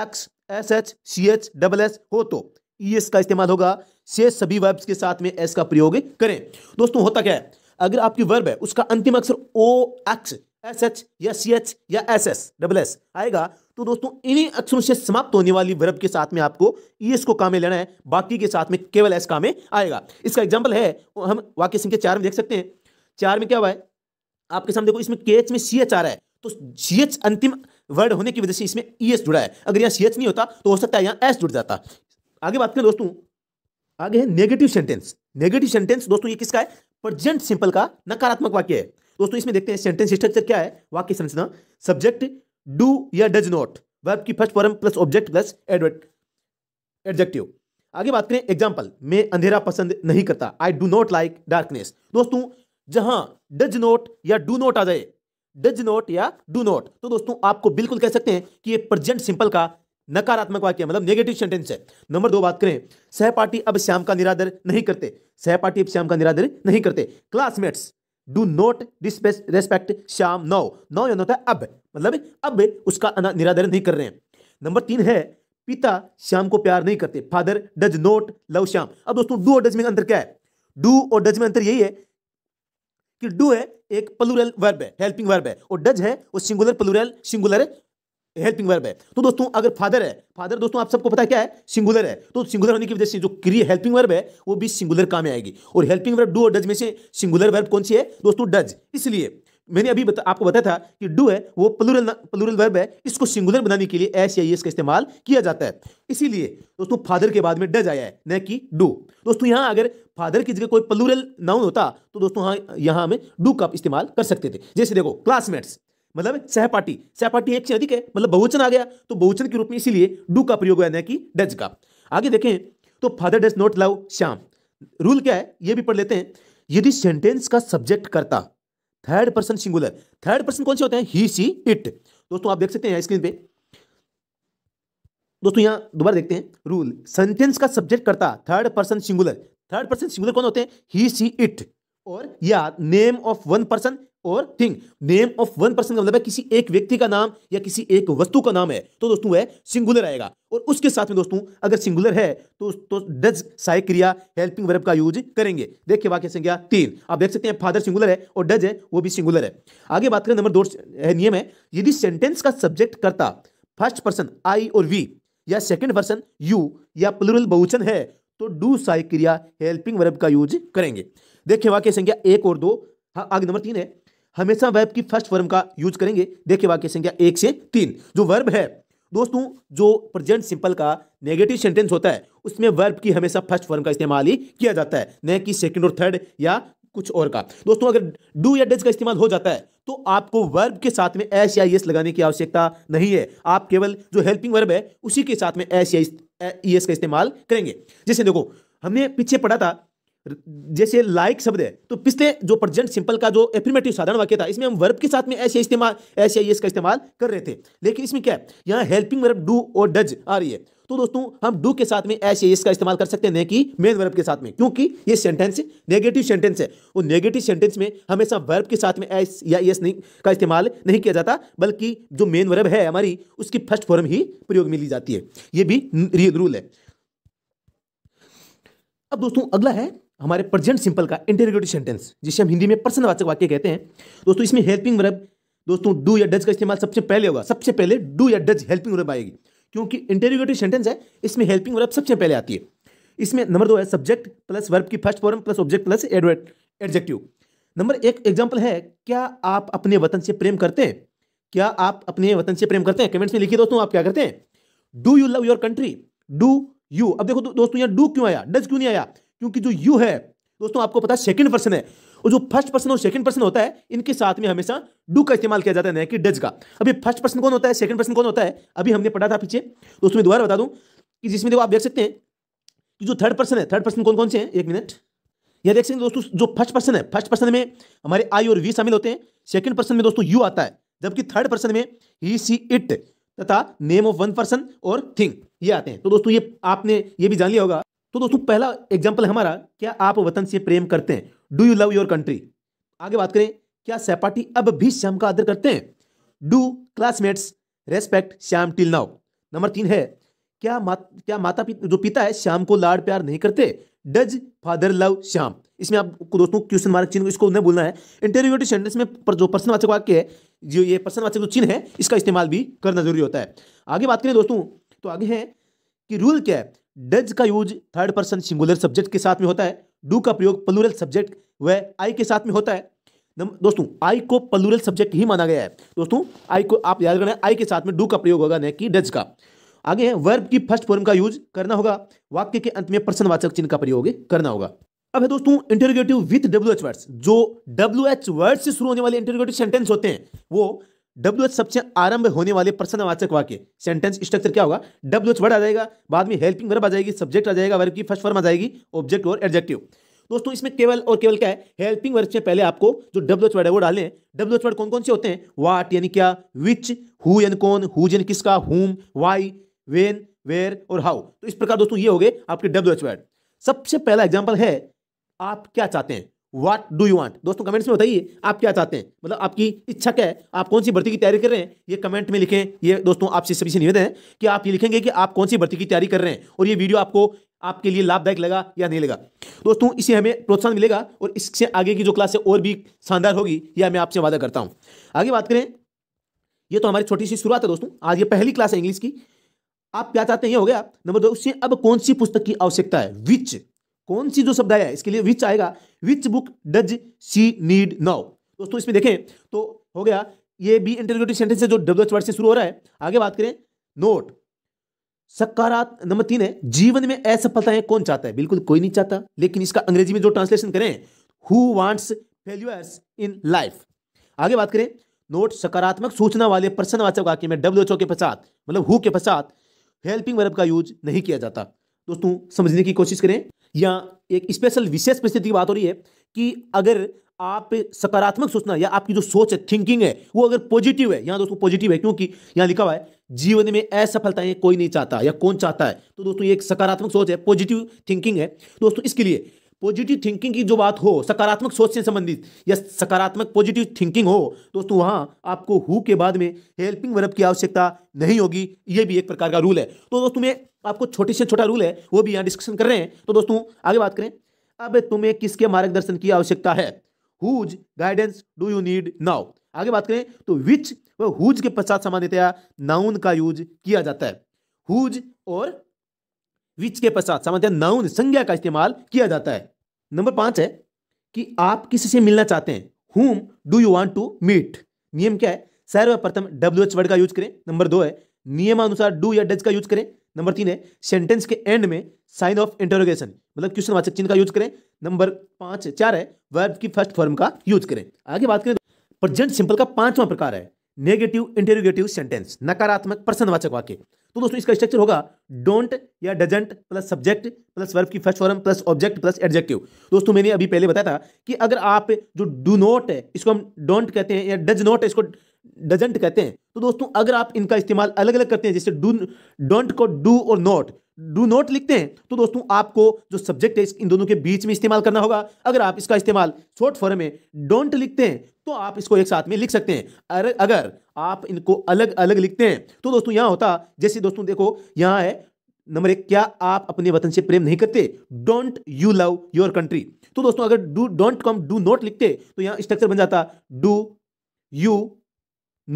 X S H C H double S हो तो ई e, एस का इस्तेमाल होगा शेष सभी वर्ब्स के साथ में एस का प्रयोग करें दोस्तों होता क्या है अगर आपकी वर्ब है उसका अंतिम अक्षर ओ एक्स एस एच या सी एच या एस एस डबल एस आएगा तो दोस्तों इन्हीं अक्षरों से समाप्त होने वाली वर्ब के साथ में आपको ई e, एस को काम में लेना है बाकी के साथ में केवल एस काम में आएगा इसका एग्जाम्पल है हम वाक्य संख्या चार में देख सकते हैं चार में क्या हुआ है आपके सामने देखो इसमें के में सी एच आ रहा है तो सी एच अंतिम वर्ड होने की वजह से इसमें ई e एस जुड़ा है अगर यहाँ सी एच नहीं होता तो हो सकता है यहाँ एस जुड़ जाता आगे बात करें दोस्तों आगे है नेगेटिव सेंटेंस नेगेटिव सेंटेंस दोस्तों ये किसका है प्रजेंट सिंपल का नकारात्मक वाक्य है दोस्तों इसमें देखते हैं सेंटेंस स्ट्रक्चर क्या है वाक्य संरचना सब्जेक्ट डू या डज नॉट वर्ब की first form plus object plus adverb adjective आगे बात करें एग्जाम्पल मैं अंधेरा पसंद नहीं करता I do not like darkness दोस्तों जहां डज नोट या डू नोट आ जाए डज नोट या डू नोट तो दोस्तों आपको बिल्कुल कह सकते हैं कि ये प्रजेंट सिंपल का नकारात्मक वाक्य मतलब नेगेटिव सेंटेंस है नंबर दो बात करें सहपाठी अब श्याम का निरादर नहीं करते सहपाठी अब श्याम का निरादर नहीं करते classmates do not respect Shyam now now होता है अब मतलब अब उसका निरादर नहीं कर रहे हैं नंबर तीन है पिता श्याम को प्यार नहीं करते father does not love Shyam अब दोस्तों डू और डज में अंतर क्या है डू और डज में अंतर यही है कि डू है एक प्लूरल वर्ब है हेल्पिंग वर्ब है और डज है वो singular plural singular helping verb है तो दोस्तों अगर फादर है फादर दोस्तों आप सबको पता क्या है सिंगुलर है तो सिंगुलर होने की वजह से जो क्रिय हेल्पिंग वर्ब है वो भी सिंगुलर काम में आएगी और हेल्पिंग वर्ब डू और डज में से सिंगुलर वर्ब कौन सी है दोस्तों डज इसलिए मैंने अभी बता, आपको बताया था कि डू है वो प्लूरल प्लूरल वर्ब है इसको सिंगुलर बनाने के लिए एस या एस e का इस्तेमाल किया जाता है इसीलिए दोस्तों फादर के बाद में डज आया है न कि डू दोस्तों यहाँ अगर फादर की जगह कोई प्लूरल नाउन होता तो दोस्तों हाँ यहाँ हमें डू का इस्तेमाल कर सकते थे जैसे देखो क्लासमेट्स मतलब सहपाठी सहपाठी एक से अधिक है मतलब बहुचन आ गया तो बहुचन के रूप में इसीलिए डू का प्रयोग हुआ न कि डज का आगे देखें तो father does not love Shyam rule क्या है ये भी पढ़ लेते हैं यदि सेंटेंस का सब्जेक्ट करता third person singular third person कौन से होते हैं ही सी इट दोस्तों आप देख सकते हैं स्क्रीन पे दोस्तों यहां दोबारा देखते हैं रूल सेंटेंस का सब्जेक्ट करता third person singular third person singular कौन होते हैं ही सी इट और या नेम ऑफ वन पर्सन और thing name of one person का मतलब है किसी एक व्यक्ति का नाम या किसी एक वस्तु का नाम है तो दोस्तों वह सिंगुलर आएगा और उसके साथ में दोस्तों अगर सिंगुलर है तो तो डज सहायक क्रिया हेल्पिंग वर्ब का यूज करेंगे देखिए वाक्य संख्या तीन आप देख सकते हैं फादर सिंगुलर है और डज है वो भी सिंगुलर है आगे बात करें नंबर दो नियम है यदि सेंटेंस का सब्जेक्ट करता फर्स्ट पर्सन आई और वी या सेकेंड पर्सन यू या प्लुरल बहुचन है तो डू सहायक क्रिया हेल्पिंग वर्ब का यूज करेंगे देखिए वाक्य संख्या एक और दो हाँ आगे नंबर तीन है हमेशा वर्ब की फर्स्ट फॉर्म का यूज करेंगे देखिए वाक्य संख्या एक से तीन जो वर्ब है दोस्तों जो प्रेजेंट सिंपल का नेगेटिव सेंटेंस होता है उसमें वर्ब की हमेशा फर्स्ट फॉर्म का इस्तेमाल ही किया जाता है न कि सेकंड और थर्ड या कुछ और का दोस्तों अगर डू या डेज का इस्तेमाल हो जाता है तो आपको वर्ब के साथ में एस या एस लगाने की आवश्यकता नहीं है आप केवल जो हेल्पिंग वर्ब है उसी के साथ में एस या एस का इस्तेमाल करेंगे जैसे देखो हमने पीछे पढ़ा था जैसे लाइक शब्द है तो पिछले जो प्रजेंट सिंपल का जो एफिमेटिव साधारण वाक्य था इसमें हम वर्ब के साथ में ऐसे इस्तेमाल ऐसे एस का इस्तेमाल कर रहे थे लेकिन इसमें क्या है यहाँ हेल्पिंग वर्ब डू और डज आ रही है तो दोस्तों हम डू के साथ में ऐसे इसका का इस्तेमाल कर सकते हैं कि मेन वर्ब के साथ में क्योंकि ये सेंटेंस नेगेटिव सेंटेंस है और नेगेटिव सेंटेंस में हमेशा वर्ब के साथ में एस या एस नहीं का इस्तेमाल नहीं किया जाता बल्कि जो मेन वर्ब है हमारी उसकी फर्स्ट फॉर्म ही प्रयोग में ली जाती है ये भी रूल है अब दोस्तों अगला है हमारे प्रेजेंट सिंपल का इंटेरोगेटिव सेंटेंस जिसे हम हिंदी में प्रश्नवाचक वाक्य कहते हैं दोस्तों इसमें हेल्पिंग वर्ब दोस्तों डू या डज का इस्तेमाल सबसे पहले होगा सबसे पहले डू या डज हेल्पिंग वर्ब आएगी क्योंकि इंटेरोगेटिव सेंटेंस है इसमें हेल्पिंग वर्ब सबसे पहले आती है इसमें नंबर दो है सब्जेक्ट प्लस वर्ब की first form plus object plus adverb adjective number एक एग्जाम्पल है क्या आप अपने वतन से प्रेम करते हैं क्या आप अपने वतन से प्रेम करते हैं कमेंट्स में लिखिए दोस्तों आप क्या करते हैं do you love your country do you अब देखो दोस्तों यहाँ डू क्यों आया डज क्यों नहीं आया क्योंकि जो यू है दोस्तों आपको पता है सेकंड पर्सन है और जो फर्स्ट पर्सन और सेकंड पर्सन होता है इनके साथ में हमेशा डू का इस्तेमाल किया जाता है कि डज का अभी फर्स्ट पर्सन कौन होता है सेकंड पर्सन कौन होता है अभी हमने पढ़ा था पीछे दोस्तों मैं दोबारा बता दूं कि जिसमें देखो आप देख सकते हैं कि जो थर्ड पर्सन है थर्ड पर्सन कौन कौन से हैं एक मिनट यह देख सकते दोस्तों जो फर्स्ट पर्सन है फर्स्ट पर्सन में हमारे आई और वी शामिल होते हैं सेकंड पर्सन में दोस्तों यू आता है जबकि थर्ड पर्सन में ही सी इट तथा नेम ऑफ वन पर्सन और थिंग ये आते हैं तो दोस्तों ये आपने ये भी जान लिया होगा तो दोस्तों पहला एग्जाम्पल हमारा क्या आप वतन से प्रेम करते हैं do you love your country आगे बात करें क्या सहपाठी अब भी श्याम का आदर करते हैं do classmates respect Shyam till now number तीन है क्या मा, क्या माता पिता जो पिता है श्याम को लाड प्यार नहीं करते डज फादर लव श्याम इसमें आपको दोस्तों क्वेश्चन मार्क चिन्ह इसको उन्हें बोलना है इंटरव्यूटिव सेंटेंस में पर जो प्रश्नवाचक वाक्य है जो ये प्रश्नवाचक जो चिन्ह है इसका इस्तेमाल भी करना जरूरी होता है आगे बात करें दोस्तों तो आगे है कि रूल क्या है डज का use third person singular subject के साथ में होता है डू का प्रयोग प्लूरल सब्जेक्ट व आई के साथ में होता है दोस्तों आई को प्लूरल सब्जेक्ट ही माना गया है दोस्तों आई को आप याद करना आई के साथ में डू का प्रयोग होगा न कि डज का आगे है वर्ब की फर्स्ट फॉर्म का यूज करना होगा वाक्य के अंत में प्रश्नवाचक चिन्ह का प्रयोग करना होगा अब है दोस्तों interrogative with W H words जो डब्ल्यू एच वर्ड से शुरू होने वाले इंटरोगेटिव सेंटेंस होते हैं वो डब्ल्यू एच सबसे आरंभ होने वाले प्रश्नवाचक वाक्य सेंटेंस स्ट्रक्चर क्या होगा डब्ल्यू एच वर्ड आ जाएगा बाद में हेल्पिंग वर्ब आ जाएगी सब्जेक्ट आ जाएगा वर्ब की फर्स्ट फॉर्म आ जाएगी ऑब्जेक्ट और एडजेक्टिव दोस्तों इसमें केवल और केवल क्या है हेल्पिंग वर्ब से पहले आपको जो डब्ल्यू एच वर्ड है वो डालने डब्ल्यू एच वर्ड कौन कौन से होते हैं वाट यानी क्या विच हु यानी कौन हुज यानी किसका हुम वाई वेन वेयर और हाउ तो इस प्रकार दोस्तों ये हो गए आपके डब्ल्यू एच वर्ड सबसे पहला एग्जाम्पल है आप क्या चाहते हैं वाट डू यू वॉन्ट दोस्तों कमेंट्स में बताइए आप क्या चाहते हैं मतलब आपकी इच्छा क्या है आप कौन सी भर्ती की तैयारी कर रहे हैं ये कमेंट में लिखें ये दोस्तों आपसे सभी से निवेदन है कि आप ये लिखेंगे कि आप कौन सी भर्ती की तैयारी कर रहे हैं और ये वीडियो आपको आपके लिए लाभदायक लगा या नहीं लगा दोस्तों इसे हमें प्रोत्साहन मिलेगा और इससे आगे की जो क्लास है और भी शानदार होगी यह मैं आपसे वादा करता हूँ आगे बात करें ये तो हमारी छोटी सी शुरुआत है दोस्तों आज ये पहली क्लास है इंग्लिश की आप क्या चाहते हैं ये हो गया नंबर दो उससे अब कौन सी पुस्तक की आवश्यकता है विच कौन सी जो शब्द आया इसके लिए विच आएगा which book does she need now दोस्तों इसमें देखें तो हो गया ये बी इंटरग्रेटिव सेंटेंस है जो डब्ल्यू एच वर्ड से शुरू हो रहा है आगे बात करें नोट सकारात नंबर तीन है जीवन में असफलताएं कौन चाहता है बिल्कुल कोई नहीं चाहता लेकिन इसका अंग्रेजी में जो ट्रांसलेशन करें who wants failures in life आगे बात करें नोट सकारात्मक सूचना वाले प्रश्नवाचक वाक्य में डब्ल्यू के पश्चात मतलब हु के पश्चात हेल्पिंग वर्ब का यूज नहीं किया जाता दोस्तों समझने की कोशिश करें या एक स्पेशल विशेष परिस्थिति की बात हो रही है कि अगर आप सकारात्मक सोचना या आपकी जो सोच है थिंकिंग है वो अगर पॉजिटिव है यहाँ दोस्तों पॉजिटिव है क्योंकि यहाँ लिखा हुआ है जीवन में असफलताएं कोई नहीं चाहता या कौन चाहता है तो दोस्तों ये एक सकारात्मक सोच है पॉजिटिव थिंकिंग है दोस्तों इसके लिए पॉजिटिव थिंकिंग की जो बात हो सकारात्मक सोच से संबंधित या सकारात्मक पॉजिटिव थिंकिंग हो दोस्तों वहां आपको हु के बाद में हेल्पिंग वर्ब की आवश्यकता नहीं होगी ये भी एक प्रकार का रूल है तो दोस्तों में आपको छोटे से छोटा रूल है वो भी यहाँ डिस्कशन कर रहे हैं तो दोस्तों आगे बात करें अब तुम्हें किसके मार्गदर्शन की आवश्यकता है whose guidance do you need now आगे बात करें तो विच व हुज के पश्चात सामान्यतया नाउन का यूज किया जाता है हुज और विच के पश्चात सामान्य नाउन संज्ञा का इस्तेमाल किया जाता है नंबर पांच है कि आप किसी से मिलना चाहते हैं whom do you want to meet नियम क्या है सर्वप्रथम डब्ल्यू एच वर्ड का यूज करें नंबर दो है नियमानुसार डू या डज का यूज करें नंबर तीन है सेंटेंस के एंड में साइन ऑफ इंटरोगेशन मतलब क्वेश्चन वाचक चिन्ह का यूज करें नंबर पांच चार है वर्ब की फर्स्ट फॉर्म का यूज करें आगे बात करें प्रजेंट तो सिंपल का पांचवा प्रकार है नेगेटिव इंटेरोगेटिव सेंटेंस नकारात्मक प्रश्नवाचक वाक्य तो दोस्तों इसका स्ट्रक्चर होगा डोंट या doesn't plus subject plus verb की first form plus object plus adjective दोस्तों मैंने अभी पहले बताया था कि अगर आप जो डू नॉट है इसको हम डोंट कहते हैं या डज नॉट इसको डजेंट कहते हैं तो दोस्तों अगर आप इनका इस्तेमाल अलग अलग करते हैं जैसे डू डोंट को डू और नॉट डू नॉट लिखते हैं तो दोस्तों आपको जो सब्जेक्ट है इन दोनों के बीच में इस्तेमाल करना होगा अगर आप इसका इस्तेमाल शॉर्ट फॉर्म में डोंट लिखते हैं तो आप इसको एक साथ में लिख सकते हैं अगर आप इनको अलग अलग लिखते हैं तो दोस्तों यहाँ होता जैसे दोस्तों देखो यहाँ है नंबर एक क्या आप अपने वतन से प्रेम नहीं करते don't you love your country तो दोस्तों अगर डू डोंट कम डू नॉट लिखते तो यहाँ स्ट्रक्चर बन जाता डू यू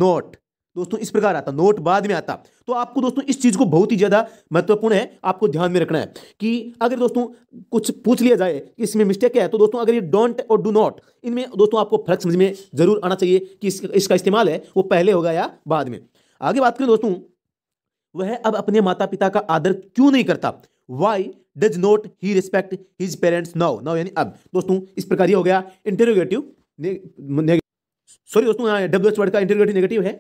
नॉट दोस्तों इस प्रकार आता नोट बाद में आता तो आपको दोस्तों इस चीज को बहुत ही ज्यादा महत्वपूर्ण है आपको ध्यान में रखना है कि अगर दोस्तों कुछ पूछ लिया जाए कि इसमें मिस्टेक क्या है तो दोस्तों अगर ये डोंट और डू नॉट इनमें दोस्तों आपको फर्क समझ में जरूर आना चाहिए कि इस, इसका इस्तेमाल है वो पहले होगा या बाद में आगे बात करें दोस्तों वह अब अपने माता पिता का आदर क्यों नहीं करता why does not he respect his parents now now यानी अब दोस्तों इस प्रकार ये हो गया इंटरोगेटिव सॉरी दोस्तों यहाँ डब्ल्यू एच वर्ड का इंटरोगेटिव नेगेटिव है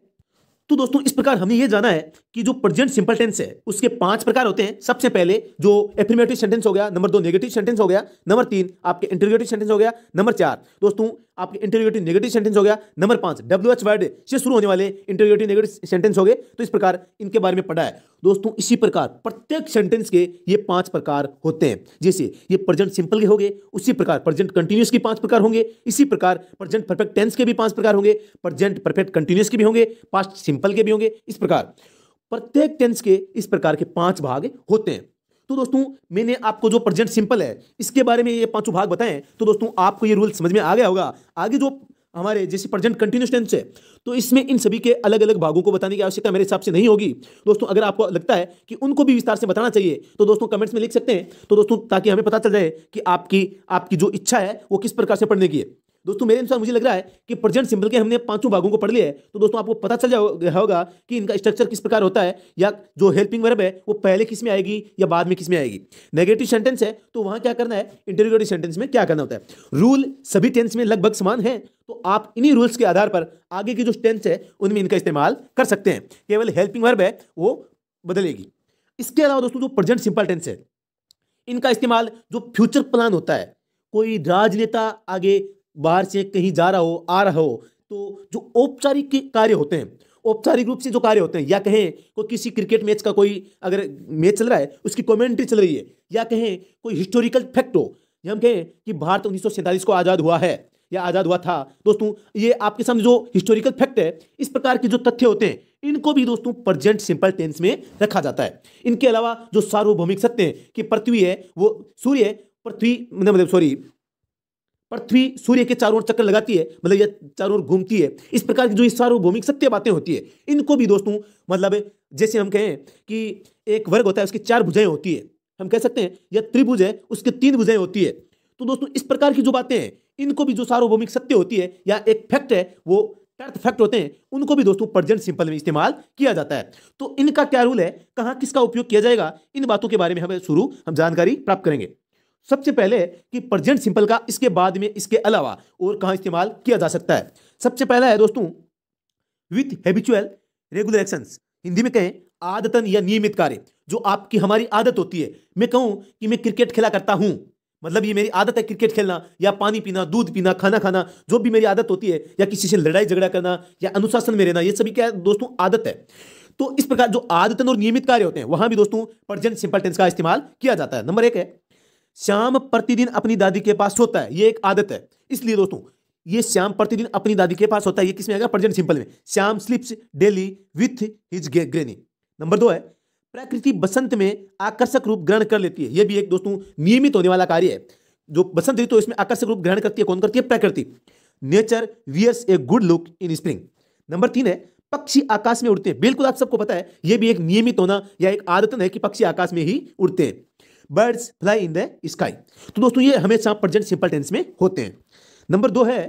तो दोस्तों इस प्रकार हमें यह जाना है कि जो प्रेजेंट सिंपल टेंस है उसके पांच प्रकार होते हैं सबसे पहले जो एफिमेटिव सेंटेंस हो गया नंबर दो नेगेटिव सेंटेंस हो गया नंबर तीन आपके इंटरगेटिव सेंटेंस हो गया नंबर चार दोस्तों आपके इंटरव्यूटिव नेगेटिव सेंटेंस हो गया नंबर पांच डब्ल्यू एच वर्ड से शुरू होने वाले इंटरव्यूटिव नेगेटिव सेंटेंस हो गए तो इस प्रकार इनके बारे में पढ़ा है दोस्तों इसी प्रकार प्रत्येक सेंटेंस के ये पांच प्रकार होते हैं जैसे ये प्रेजेंट सिंपल के होंगे उसी प्रकार प्रेजेंट कंटिन्यूस के पांच प्रकार होंगे इसी प्रकार प्रेजेंट परफेक्ट टेंस के भी पांच प्रकार होंगे प्रेजेंट परफेक्ट कंटिन्यूस के भी होंगे पास्ट सिंपल के भी होंगे इस प्रकार प्रत्येक टेंस के इस प्रकार के पांच भाग होते हैं तो दोस्तों मैंने आपको जो प्रेजेंट सिंपल है इसके बारे में ये पांचों भाग बताएं तो दोस्तों आपको ये रूल समझ में आ गया होगा आगे जो हमारे जैसे प्रेजेंट कंटिन्यूस टेंस है तो इसमें इन सभी के अलग अलग भागों को बताने की आवश्यकता मेरे हिसाब से नहीं होगी दोस्तों अगर आपको लगता है कि उनको भी विस्तार से बताना चाहिए तो दोस्तों कमेंट्स में लिख सकते हैं तो दोस्तों ताकि हमें पता चल जाए कि आपकी आपकी जो इच्छा है वो किस प्रकार से पढ़ने की है दोस्तों मेरे अनुसार मुझे लग रहा है कि प्रेजेंट सिंपल के हमने पांचों भागों को पढ़ लिया है तो दोस्तों आपको पता चल जाएगा होगा कि इनका स्ट्रक्चर किस प्रकार होता है या जो हेल्पिंग वर्ब है वो पहले किस में आएगी या बाद में किस में आएगी नेगेटिव सेंटेंस है तो वहां क्या करना है इंटरव्यूटिव सेंटेंस में क्या करना होता है रूल सभी टेंस में लगभग समान है तो आप इन्हीं रूल्स के आधार पर आगे की जो टेंस है उनमें इनका इस्तेमाल कर सकते हैं केवल हेल्पिंग वर्ब है वो बदलेगी इसके अलावा दोस्तों जो प्रेजेंट सिंपल टेंस है इनका इस्तेमाल जो फ्यूचर प्लान होता है कोई राजनेता आगे बाहर से कहीं जा रहा हो आ रहा हो तो जो औपचारिक कार्य होते हैं औपचारिक रूप से जो कार्य होते हैं या कहें कोई किसी क्रिकेट मैच का कोई अगर मैच चल रहा है उसकी कमेंट्री चल रही है या कहें कोई हिस्टोरिकल फैक्ट हो या हम कहें कि भारत उन्नीस को आज़ाद हुआ है या आज़ाद हुआ था दोस्तों ये आपके सामने जो हिस्टोरिकल फैक्ट है इस प्रकार के जो तथ्य होते हैं इनको भी दोस्तों प्रजेंट सिंपल टेंस में रखा जाता है इनके अलावा जो सार्वभौमिक सत्य है कि पृथ्वी है वो सूर्य पृथ्वी मतलब सॉरी पृथ्वी सूर्य के चारों ओर चक्कर लगाती है मतलब यह चारों ओर घूमती है इस प्रकार की जो इस सार्वभौमिक सत्य बातें होती है इनको भी दोस्तों मतलब जैसे हम कहें कि एक वर्ग होता है उसकी चार भुजाएं होती है हम कह सकते हैं यह त्रिभुज है उसकी तीन भुजाएं होती है तो दोस्तों इस प्रकार की जो बातें हैं इनको भी जो सार्वभौमिक सत्य होती है या एक फैक्ट है वो टर्थ फैक्ट होते हैं उनको भी दोस्तों प्रजेंट सिंपल में इस्तेमाल किया जाता है तो इनका क्या रूल है कहाँ किसका उपयोग किया जाएगा इन बातों के बारे में हमें शुरू हम जानकारी प्राप्त करेंगे सबसे पहले कि प्रजेंट सिंपल का इसके बाद में इसके अलावा और कहाँ इस्तेमाल किया जा सकता है सबसे पहला है दोस्तों with habitual regular actions Hindi में कहें आदतन या नियमित कार्य जो आपकी हमारी आदत होती है मैं कहूँ कि मैं क्रिकेट खेला करता हूँ मतलब ये मेरी आदत है क्रिकेट खेलना या पानी पीना दूध पीना खाना खाना जो भी मेरी आदत होती है या किसी से लड़ाई झगड़ा करना या अनुशासन में रहना ये सभी क्या है दोस्तों आदत है तो इस प्रकार जो आदतन और नियमित कार्य होते हैं वहां भी दोस्तों प्रजेंट सिंपल टेंस का इस्तेमाल किया जाता है नंबर एक है श्याम प्रतिदिन अपनी दादी के पास होता है ये एक आदत है इसलिए दोस्तों ये श्याम प्रतिदिन अपनी दादी के पास होता है ये किसमें आएगा प्रेजेंट सिंपल में Shyam sleeps daily with his granny number दो है प्रकृति बसंत में आकर्षक रूप ग्रहण कर लेती है ये भी एक दोस्तों नियमित होने वाला कार्य है जो बसंत ऋतु तो इसमें आकर्षक रूप ग्रहण करती है कौन करती है प्रकृति nature wears a good look in spring number तीन है पक्षी आकाश में उड़ते हैं बिल्कुल आप सबको पता है यह भी एक नियमित होना या एक आदतन है कि पक्षी आकाश में ही उड़ते हैं birds fly in the sky तो दोस्तों ये हमेशा प्रजेंट सिंपल टेंस में होते हैं नंबर दो है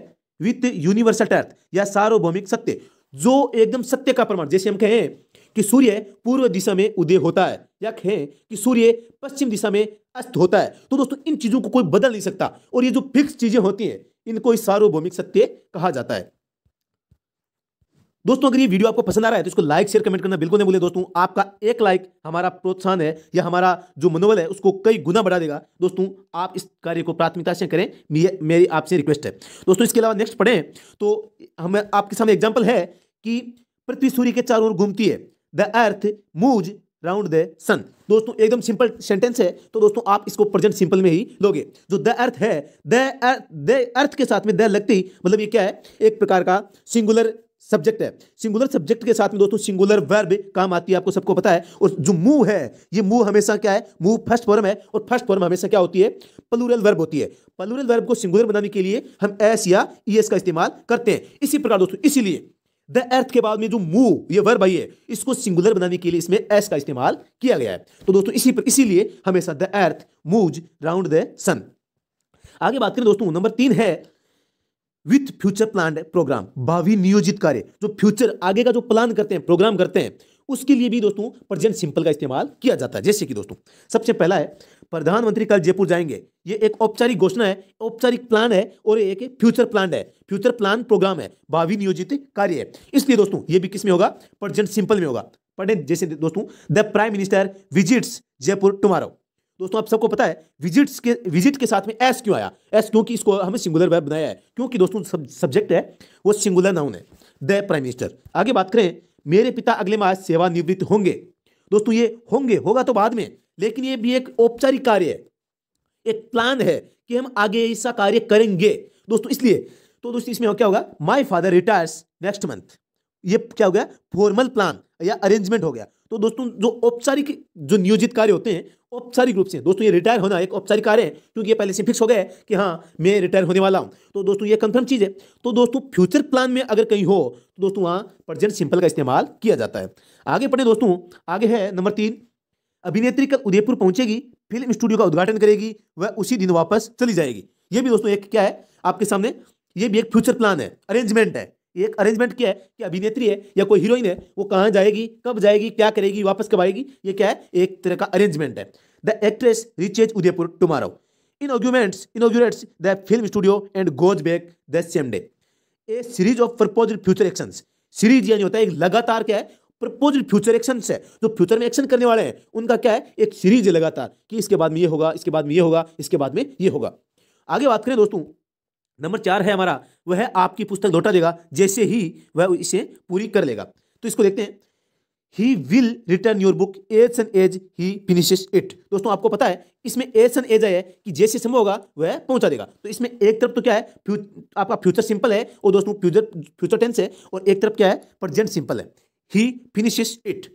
विथ यूनिवर्सल टर्थ या सार्वभौमिक सत्य जो एकदम सत्य का प्रमाण जैसे हम कहें कि सूर्य पूर्व दिशा में उदय होता है या कहें कि सूर्य पश्चिम दिशा में अस्त होता है तो दोस्तों इन चीज़ों को कोई बदल नहीं सकता और ये जो फिक्स चीज़ें होती हैं इनको सार्वभौमिक सत्य कहा जाता है दोस्तों अगर ये वीडियो आपको पसंद आ रहा है तो इसको लाइक शेयर कमेंट करना बिल्कुल नहीं भूले दोस्तों आपका एक लाइक हमारा प्रोत्साहन है या हमारा जो मनोबल है उसको कई गुना बढ़ा देगा दोस्तों आप इस कार्य को प्राथमिकता से करें मेरी आपसे रिक्वेस्ट है दोस्तों इसके अलावा नेक्स्ट पढ़ें तो हमें आपके सामने एग्जाम्पल है कि पृथ्वी सूर्य के चारों ओर घूमती है द अर्थ मूज राउंड द सन दोस्तों एकदम सिंपल सेंटेंस है तो दोस्तों आप इसको प्रेजेंट सिंपल में ही लोगे जो द अर्थ है द अर्थ के साथ में द लगती मतलब ये क्या है एक प्रकार का सिंगुलर सब्जेक्ट है सिंगुलर सब्जेक्ट के साथ में दोस्तों सिंगुलर वर्ब काम आती है आपको सबको पता है और जो मूव है ये मूव हमेशा क्या है मूव फर्स्ट फॉर्म है और फर्स्ट फॉर्म हमेशा क्या होती है प्लूरल वर्ब होती है प्लूरल वर्ब को सिंगुलर बनाने के लिए हम एस या ई एस का इस्तेमाल करते हैं इसी प्रकार दोस्तों इसीलिए द अर्थ के बाद में जो मूव ये वर्ब आई है इसको सिंगुलर बनाने के लिए इसमें एस का इस्तेमाल किया गया है तो दोस्तों इसी पर इसीलिए हमेशा the earth moves round the sun आगे बात करें दोस्तों नंबर तीन है विथ फ्यूचर प्लान प्रोग्राम भावी नियोजित कार्य जो फ्यूचर आगे का जो प्लान करते हैं प्रोग्राम करते हैं उसके लिए भी दोस्तों प्रजेंट सिंपल का इस्तेमाल किया जाता है जैसे कि दोस्तों सबसे पहला है प्रधानमंत्री कल जयपुर जाएंगे ये एक औपचारिक घोषणा है औपचारिक प्लान है और ये एक फ्यूचर प्लान है फ्यूचर प्लान प्रोग्राम है भावी नियोजित कार्य है इसलिए दोस्तों ये भी किस में होगा प्रजेंट सिंपल में होगा पढ़े जैसे दोस्तों the prime minister visits Jaipur tomorrow दोस्तों आप सबको पता है विजिट्स के विजिट के साथ में एस क्यों आया एस क्योंकि इसको हमें सिंगुलर वर्ब बनाया है क्योंकि दोस्तों सब, सब्जेक्ट है वो सिंगुलर नाउन है द प्राइम मिनिस्टर आगे बात करें मेरे पिता अगले माह सेवानिवृत्त होंगे दोस्तों ये होंगे होगा तो बाद में लेकिन ये भी एक औपचारिक कार्य है एक प्लान है कि हम आगे ऐसा कार्य करेंगे दोस्तों इसलिए तो दोस्तों इसमें क्या होगा my father retires next month ये क्या हो गया फॉर्मल प्लान या अरेंजमेंट हो गया तो दोस्तों जो औपचारिक जो नियोजित कार्य होते हैं औपचारिक रूप से दोस्तों ये रिटायर होना एक औपचारिक कार्य है क्योंकि ये पहले से फिक्स हो गया है कि हाँ मैं रिटायर होने वाला हूँ तो दोस्तों ये कंफर्म चीज़ है तो दोस्तों फ्यूचर प्लान में अगर कहीं हो तो दोस्तों वहाँ प्रजेंट सिंपल का इस्तेमाल किया जाता है आगे पढ़े दोस्तों आगे है नंबर तीन अभिनेत्री कल उदयपुर पहुंचेगी फिल्म स्टूडियो का उद्घाटन करेगी वह उसी दिन वापस चली जाएगी ये भी दोस्तों एक क्या है आपके सामने ये भी एक फ्यूचर प्लान है अरेंजमेंट है एक अरेंजमेंट किया है कि अभिनेत्री है या कोई हीरोइन है वो कहाँ जाएगी कब जाएगी क्या करेगी वापस कब आएगी ये क्या है एक तरह का अरेंजमेंट है the actress reaches Udaipur tomorrow inaugurates inaugurates the film studio and goes back the same day a series of propose future action series यानी होता है एक लगातार क्या है प्रपोज फ्यूचर एक्शन है जो फ्यूचर में एक्शन करने वाले हैं उनका क्या है एक सीरीज है लगातार कि इसके बाद में ये होगा इसके बाद में ये होगा इसके बाद में ये होगा आगे बात करें दोस्तों नंबर चार है हमारा वह है आपकी पुस्तक लौटा देगा जैसे ही वह इसे पूरी कर लेगा तो इसको देखते हैं he will return your book as and as he finishes it दोस्तों आपको पता है इसमें एज एंड एज है कि जैसे समय होगा वह पहुंचा देगा तो इसमें एक तरफ तो क्या है फ्यूचर आपका फ्यूचर सिंपल है और दोस्तों फ्यूचर फ्यूचर टेंस है और एक तरफ क्या है प्रजेंट सिंपल है ही फिनिशेस इट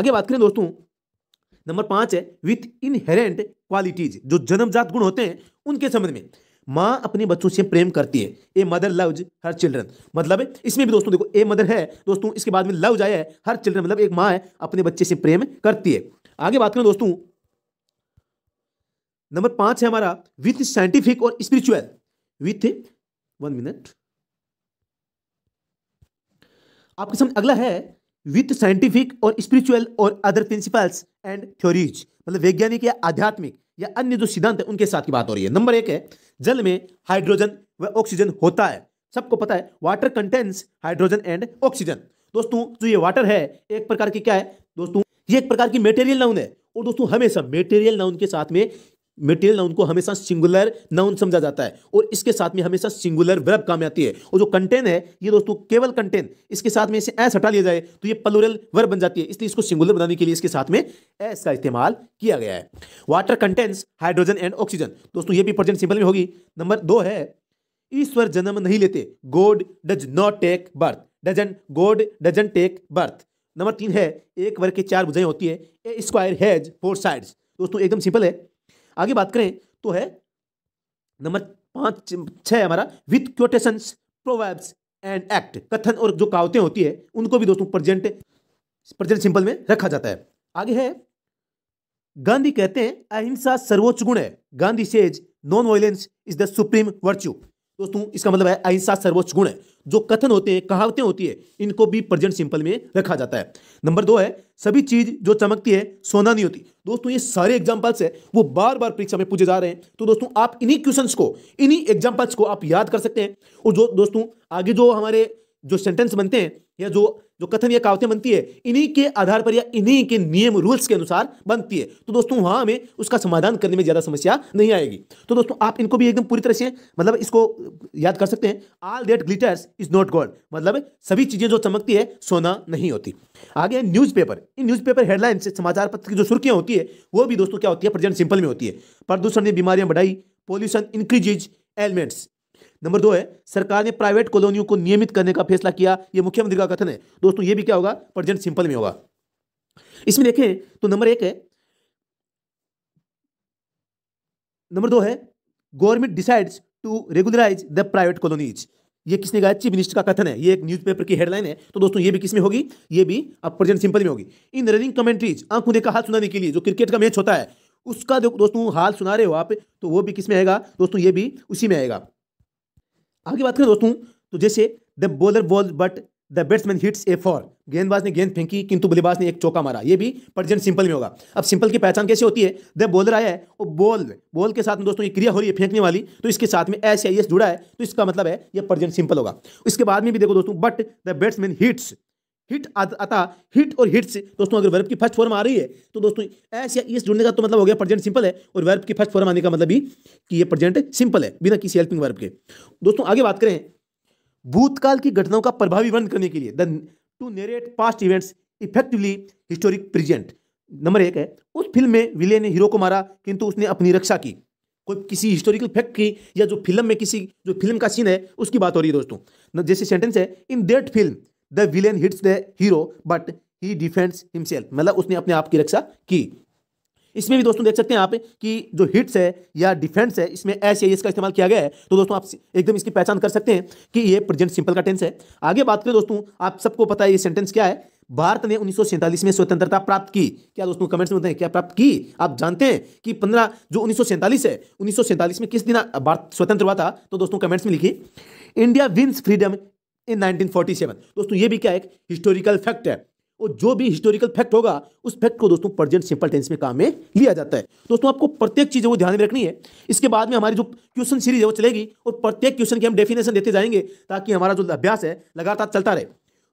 आगे बात करें दोस्तों नंबर पाँच है विथ इनहेरेंट क्वालिटीज जो जन्मजात गुण होते हैं उनके संबंध में माँ अपने बच्चों से प्रेम करती है a mother loves her children मतलब इसमें भी दोस्तों देखो ए मदर है दोस्तों इसके बाद में लव्ज आया है हर चिल्ड्रन मतलब एक माँ है अपने बच्चे से प्रेम करती है आगे बात करें दोस्तों नंबर पांच है हमारा विथ साइंटिफिक और स्पिरिचुअल विथ वन मिनट आपके सामने अगला है विथ साइंटिफिक और स्पिरिचुअल और अदर प्रिंसिपल्स एंड थ्योरीज मतलब वैज्ञानिक या आध्यात्मिक या अन्य जो सिद्धांत है उनके साथ की बात हो रही है नंबर एक है जल में हाइड्रोजन व ऑक्सीजन होता है सबको पता है water contents hydrogen and oxygen दोस्तों जो ये वाटर है एक प्रकार की क्या है दोस्तों ये एक प्रकार की मेटेरियल नाउन है और दोस्तों हमेशा मेटेरियल नाउन के साथ में मेटेरियल नाउन को हमेशा सिंगुलर नाउन समझा जाता है और इसके साथ में हमेशा सिंगुलर वर्ब काम आती है और जो कंटेन है ये दोस्तों केवल कंटेंट इसके साथ में इसे एस हटा लिया जाए तो ये पलोरल वर्ब बन जाती है इसलिए इसको सिंगुलर बनाने के लिए इसके साथ में एस का इस्तेमाल किया गया है water contents hydrogen and oxygen दोस्तों ये भी प्रजेंट सिंपल में होगी नंबर दो है ईश्वर जन्म नहीं लेते god does not take birth doesn't god doesn't take birth number तीन है एक वर्ग के चार बुझाएं होती है a square has four sides दोस्तों एकदम सिंपल है आगे बात करें तो है नंबर पांच छः हमारा with quotation proverbs and act कथन और जो कहावतें होती है उनको भी दोस्तों प्रजेंट प्रजेंट सिंपल में रखा जाता है आगे है गांधी कहते हैं अहिंसा सर्वोच्च गुण है Gandhi says non violence is the supreme virtue दोस्तों इसका मतलब है अहिंसा सर्वोच्च गुण है जो कथन होते हैं कहावतें होती है इनको भी प्रेजेंट सिंपल में रखा जाता है नंबर दो है सभी चीज जो चमकती है सोना नहीं होती दोस्तों ये सारे एग्जाम्पल्स है वो बार बार परीक्षा में पूछे जा रहे हैं तो दोस्तों आप इन्हीं क्वेश्चंस को इन्हीं एग्जाम्पल्स को आप याद कर सकते हैं और जो दोस्तों आगे जो हमारे जो सेंटेंस बनते हैं या जो जो कथन या कावतें बनती है इन्हीं के आधार पर या इन्हीं के नियम रूल्स के अनुसार बनती है तो दोस्तों वहां हमें उसका समाधान करने में ज़्यादा समस्या नहीं आएगी तो दोस्तों आप इनको भी एकदम पूरी तरह से मतलब इसको याद कर सकते हैं all that glitters is not gold मतलब सभी चीज़ें जो चमकती है सोना नहीं होती आगे newspaper in newspaper headline से समाचार पत्र की जो सुर्खियां होती है वो भी दोस्तों क्या होती है प्रजेंट सिंपल में होती है प्रदूषण ने बीमारियां बढ़ाई पॉल्यूशन इंक्रीजेज एलिमेंट्स नंबर दो है सरकार ने प्राइवेट कॉलोनियों को नियमित करने का फैसला किया ये मुख्यमंत्री का कथन है दोस्तों ये भी क्या होगा प्रजेंट सिंपल में होगा इसमें देखें तो नंबर एक है नंबर दो है government decides to regularise the private colonies ये किसने कहा चीफ मिनिस्टर का कथन है ये एक न्यूज़पेपर की हेडलाइन है तो दोस्तों ये भी किसमें होगी ये भी अब प्रेजेंट सिंपल में होगी इन रनिंग कमेंट्रीज आंखों देखा हाथ सुनाने के लिए जो क्रिकेट का मैच होता है उसका जो दोस्तों हाल सुना रहे हो आप तो वो भी किसमें आएगा दोस्तों ये भी उसी में आएगा आगे बात करें दोस्तों तो जैसे the bowler ball but the batsman hits a four गेंदबाज ने गेंद फेंकी किंतु बल्लेबाज ने एक चौका मारा ये भी प्रजेंट सिंपल में होगा अब सिंपल की पहचान कैसे होती है द बॉलर आया है और बॉल बॉल के साथ में दोस्तों ये क्रिया हो रही है फेंकने वाली तो इसके साथ में एस या एस जुड़ा है तो इसका मतलब है ये प्रजेंट सिंपल होगा इसके बाद में भी देखो दोस्तों but the batsman hits hit आता हिट और हिट्स दोस्तों अगर वर्ब की फर्स्ट फॉर्म आ रही है तो दोस्तों एस या जुड़ने का तो मतलब हो गया प्रजेंट सिंपल है और वर्ब की फर्स्ट फॉर्म आने का मतलब भी कि ये प्रेजेंट सिंपल है बिना किसी हेल्पिंग वर्ब के दोस्तों आगे बात करें भूतकाल की घटनाओं का प्रभावी वर्णन करने के लिए the to narrate past events effectively historic present number एक है उस फिल्म में विले ने हीरो को मारा किंतु उसने अपनी रक्षा की कोई किसी हिस्टोरिकल फैक्ट की या जो फिल्म में किसी जो फिल्म का सीन है उसकी बात हो रही है दोस्तों जैसे सेंटेंस है in that film the villain hits the hero but he defends himself मतलब उसने अपने आप की रक्षा की इसमें भी दोस्तों देख सकते हैं आप कि जो हिट्स है या डिफेंस है इसमें एस या इसका इस्तेमाल किया गया है तो दोस्तों आप एकदम इसकी पहचान कर सकते हैं कि ये प्रेजेंट सिंपल का टेंस है आगे बात करें दोस्तों आप सबको पता है ये सेंटेंस क्या है भारत ने उन्नीस में स्वतंत्रता प्राप्त की क्या दोस्तों कमेंट्स में बताएं क्या प्राप्त की आप जानते हैं कि पंद्रह जो उन्नीस है उन्नीस में किस दिन भारत स्वतंत्र हुआ था तो दोस्तों कमेंट्स में लिखी इंडिया विन्स फ्रीडम इन 1947 दोस्तों ये भी क्या एक हिस्टोरिकल फैक्ट है और जो भी हिस्टोरिकल फैक्ट होगा उस फैक्ट को दोस्तों प्रजेंट सिंपल टेंस में काम में लिया जाता है दोस्तों आपको प्रत्येक चीज़ वो ध्यान में रखनी है इसके बाद में हमारी जो क्वेश्चन सीरीज है वो चलेगी और प्रत्येक क्वेश्चन की हम डेफिनेशन देते जाएंगे ताकि हमारा जो अभ्यास है लगातार चलता रहे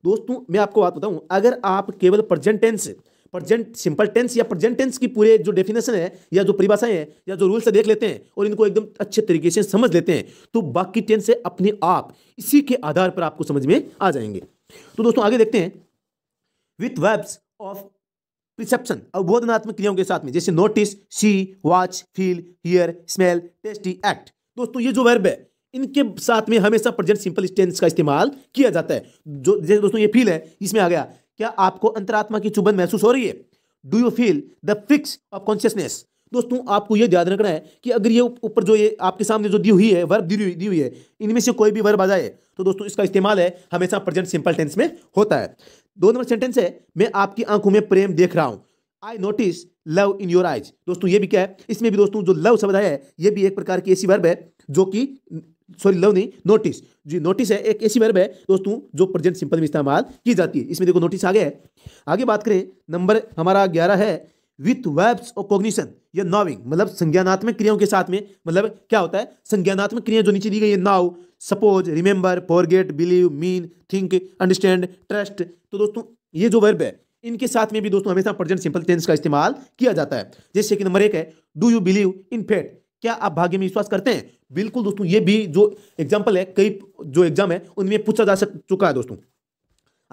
दोस्तों मैं आपको बात बताऊं अगर आप केवल present tense present simple tense या प्रजेंट टेंस की पूरे जो डेफिनेशन है या जो परिभाषाएं हैं या जो रूल्स देख लेते हैं और इनको एकदम अच्छे तरीके से समझ लेते हैं तो बाकी टेंस है अपने आप इसी के आधार पर आपको समझ में आ जाएंगे तो दोस्तों आगे देखते हैं विथ वेब्स ऑफ प्रिसेप्शन और बोधनात्मक क्रियाओं के साथ में जैसे notice see watch feel hear smell tasty act दोस्तों ये जो वर्ब है इनके साथ में हमेशा प्रेजेंट सिंपल टेंस का इस्तेमाल किया जाता है जो जैसे दोस्तों ये फील है इसमें आ गया क्या आपको अंतरात्मा की चुभन महसूस हो रही है do you feel the fix of consciousness दोस्तों आपको यह याद रखना है कि अगर ये ऊपर जो ये आपके सामने जो दी हुई है वर्ब दी हुई दी हुई है इनमें से कोई भी वर्ब आ जाए तो दोस्तों इसका इस्तेमाल है हमेशा प्रेजेंट सिंपल टेंस में होता है दो नंबर सेंटेंस है मैं आपकी आंखों में प्रेम देख रहा हूँ I notice love in your eyes दोस्तों ये भी क्या है इसमें भी दोस्तों जो लव शब्द है ये भी एक प्रकार की ऐसी वर्ब है जो कि सॉरी लव नहीं नोटिस जी नोटिस है एक ऐसी वर्ब है दोस्तों जो प्रेजेंट सिंपल में इस्तेमाल की जाती है इसमें देखो नोटिस आ गया है आगे बात करें नंबर हमारा ग्यारह है विथ वर्ब्स और कॉग्निशन या नाविंग मतलब संज्ञानात्मक क्रियाओं के साथ में मतलब क्या होता है संज्ञानात्मक क्रिया जो नीचे दी गई है know suppose remember forget believe mean think understand trust तो दोस्तों ये जो वर्ब है इनके साथ में भी दोस्तों हमेशा प्रेजेंट सिंपल टेंस का इस्तेमाल किया जाता है जैसे कि नंबर एक है do you believe in fate क्या आप भाग्य में विश्वास करते हैं बिल्कुल दोस्तों ये भी जो एग्जाम्पल है कई जो एग्जाम है उनमें पूछा जा चुका है दोस्तों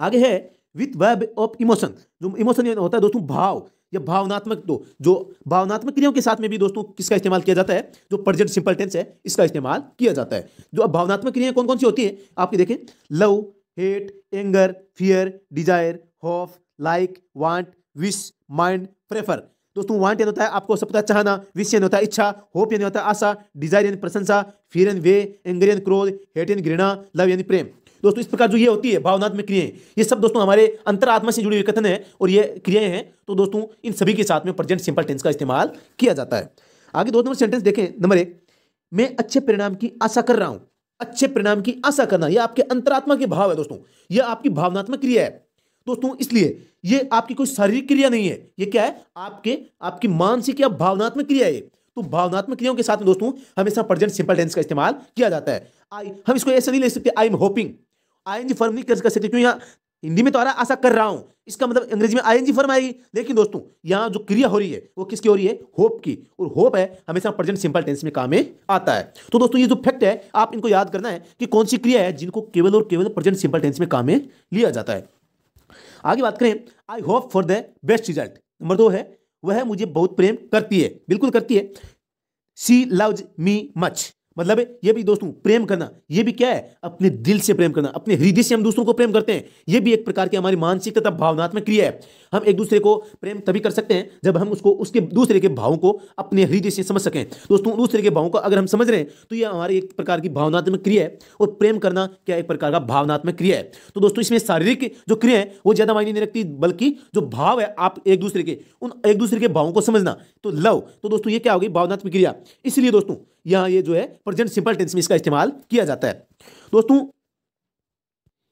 आगे है विथ वैब ऑफ इमोशन जो इमोशन होता है दोस्तों भाव या भावनात्मक दो जो भावनात्मक क्रियाओं के साथ में भी दोस्तों किसका इस्तेमाल किया जाता है जो प्रजेंट सिंपल टेंस है इसका इस्तेमाल किया जाता है जो अब भावनात्मक क्रियाएं कौन कौन सी होती है आपकी देखें love hate anger fear desire hope like want wish mind prefer दोस्तों वांट यानी होता है आपको सब पता चाहना विश यानी होता है इच्छा होप यानी होता है आशा डिजायर यानी प्रशंसा फिर एन वे एंगर यानी क्रोध हेट यानी घृणा लव यानी प्रेम दोस्तों इस प्रकार जो ये होती है भावनात्मक क्रियाएं ये सब दोस्तों हमारे अंतरात्मा से जुड़ी हुई कथन है और ये क्रियाएं हैं तो दोस्तों इन सभी के साथ में प्रेजेंट सिंपल टेंस का इस्तेमाल किया जाता है आगे दो नंबर सेंटेंस देखें नंबर एक मैं अच्छे परिणाम की आशा कर रहा हूँ अच्छे परिणाम की आशा करना यह आपके अंतरात्मा के भाव है दोस्तों यह आपकी भावनात्मक क्रिया है दोस्तों इसलिए ये आपकी कोई शारीरिक क्रिया नहीं है ये क्या है आपके आपकी मानसिक या भावनात्मक क्रिया है तो भावनात्मक क्रियाओं के साथ में दोस्तों हमेशा प्रेजेंट सिंपल टेंस का इस्तेमाल किया जाता है आई हम इसको ऐसा नहीं ले सकते I am hoping I N G form नहीं कर सकते क्यों यहाँ हिंदी में तो आ रहा आशा कर रहा हूं इसका मतलब अंग्रेजी में आईएनजी फॉर्म आएगी लेकिन दोस्तों यहाँ जो क्रिया हो रही है वो किसकी हो रही है होप की और होप है हमेशा प्रेजेंट सिंपल टेंस में काम में आता है तो दोस्तों ये जो फैक्ट है आप इनको याद करना है कि कौन सी क्रिया है जिनको केवल और केवल प्रेजेंट सिंपल टेंस में काम लिया जाता है आगे बात करें I hope for the best result number दो है वह मुझे बहुत प्रेम करती है बिल्कुल करती है सी लव्ज मी मच मतलब ये भी दोस्तों प्रेम करना ये भी क्या है अपने दिल से प्रेम करना अपने हृदय से हम दूसरों को प्रेम करते हैं ये भी एक प्रकार की हमारी मानसिक तथा भावनात्मक क्रिया है हम एक दूसरे को प्रेम तभी कर सकते हैं जब हम उसको उसके दूसरे के भावों को अपने हृदय से समझ सकें दोस्तों दूसरे के भावों को अगर हम समझ रहे हैं तो ये हमारी एक प्रकार की भावनात्मक क्रिया है और प्रेम करना क्या एक प्रकार का भावनात्मक क्रिया है तो दोस्तों इसमें शारीरिक जो क्रिया है वो ज़्यादा मायने नहीं रखती बल्कि जो भाव है आप एक दूसरे के उन एक दूसरे के भावों को समझना तो लव तो दोस्तों ये क्या होगी भावनात्मक क्रिया इसलिए दोस्तों यहां ये जो है प्रेजेंट सिंपल टेंस में इसका इस्तेमाल किया जाता है दोस्तों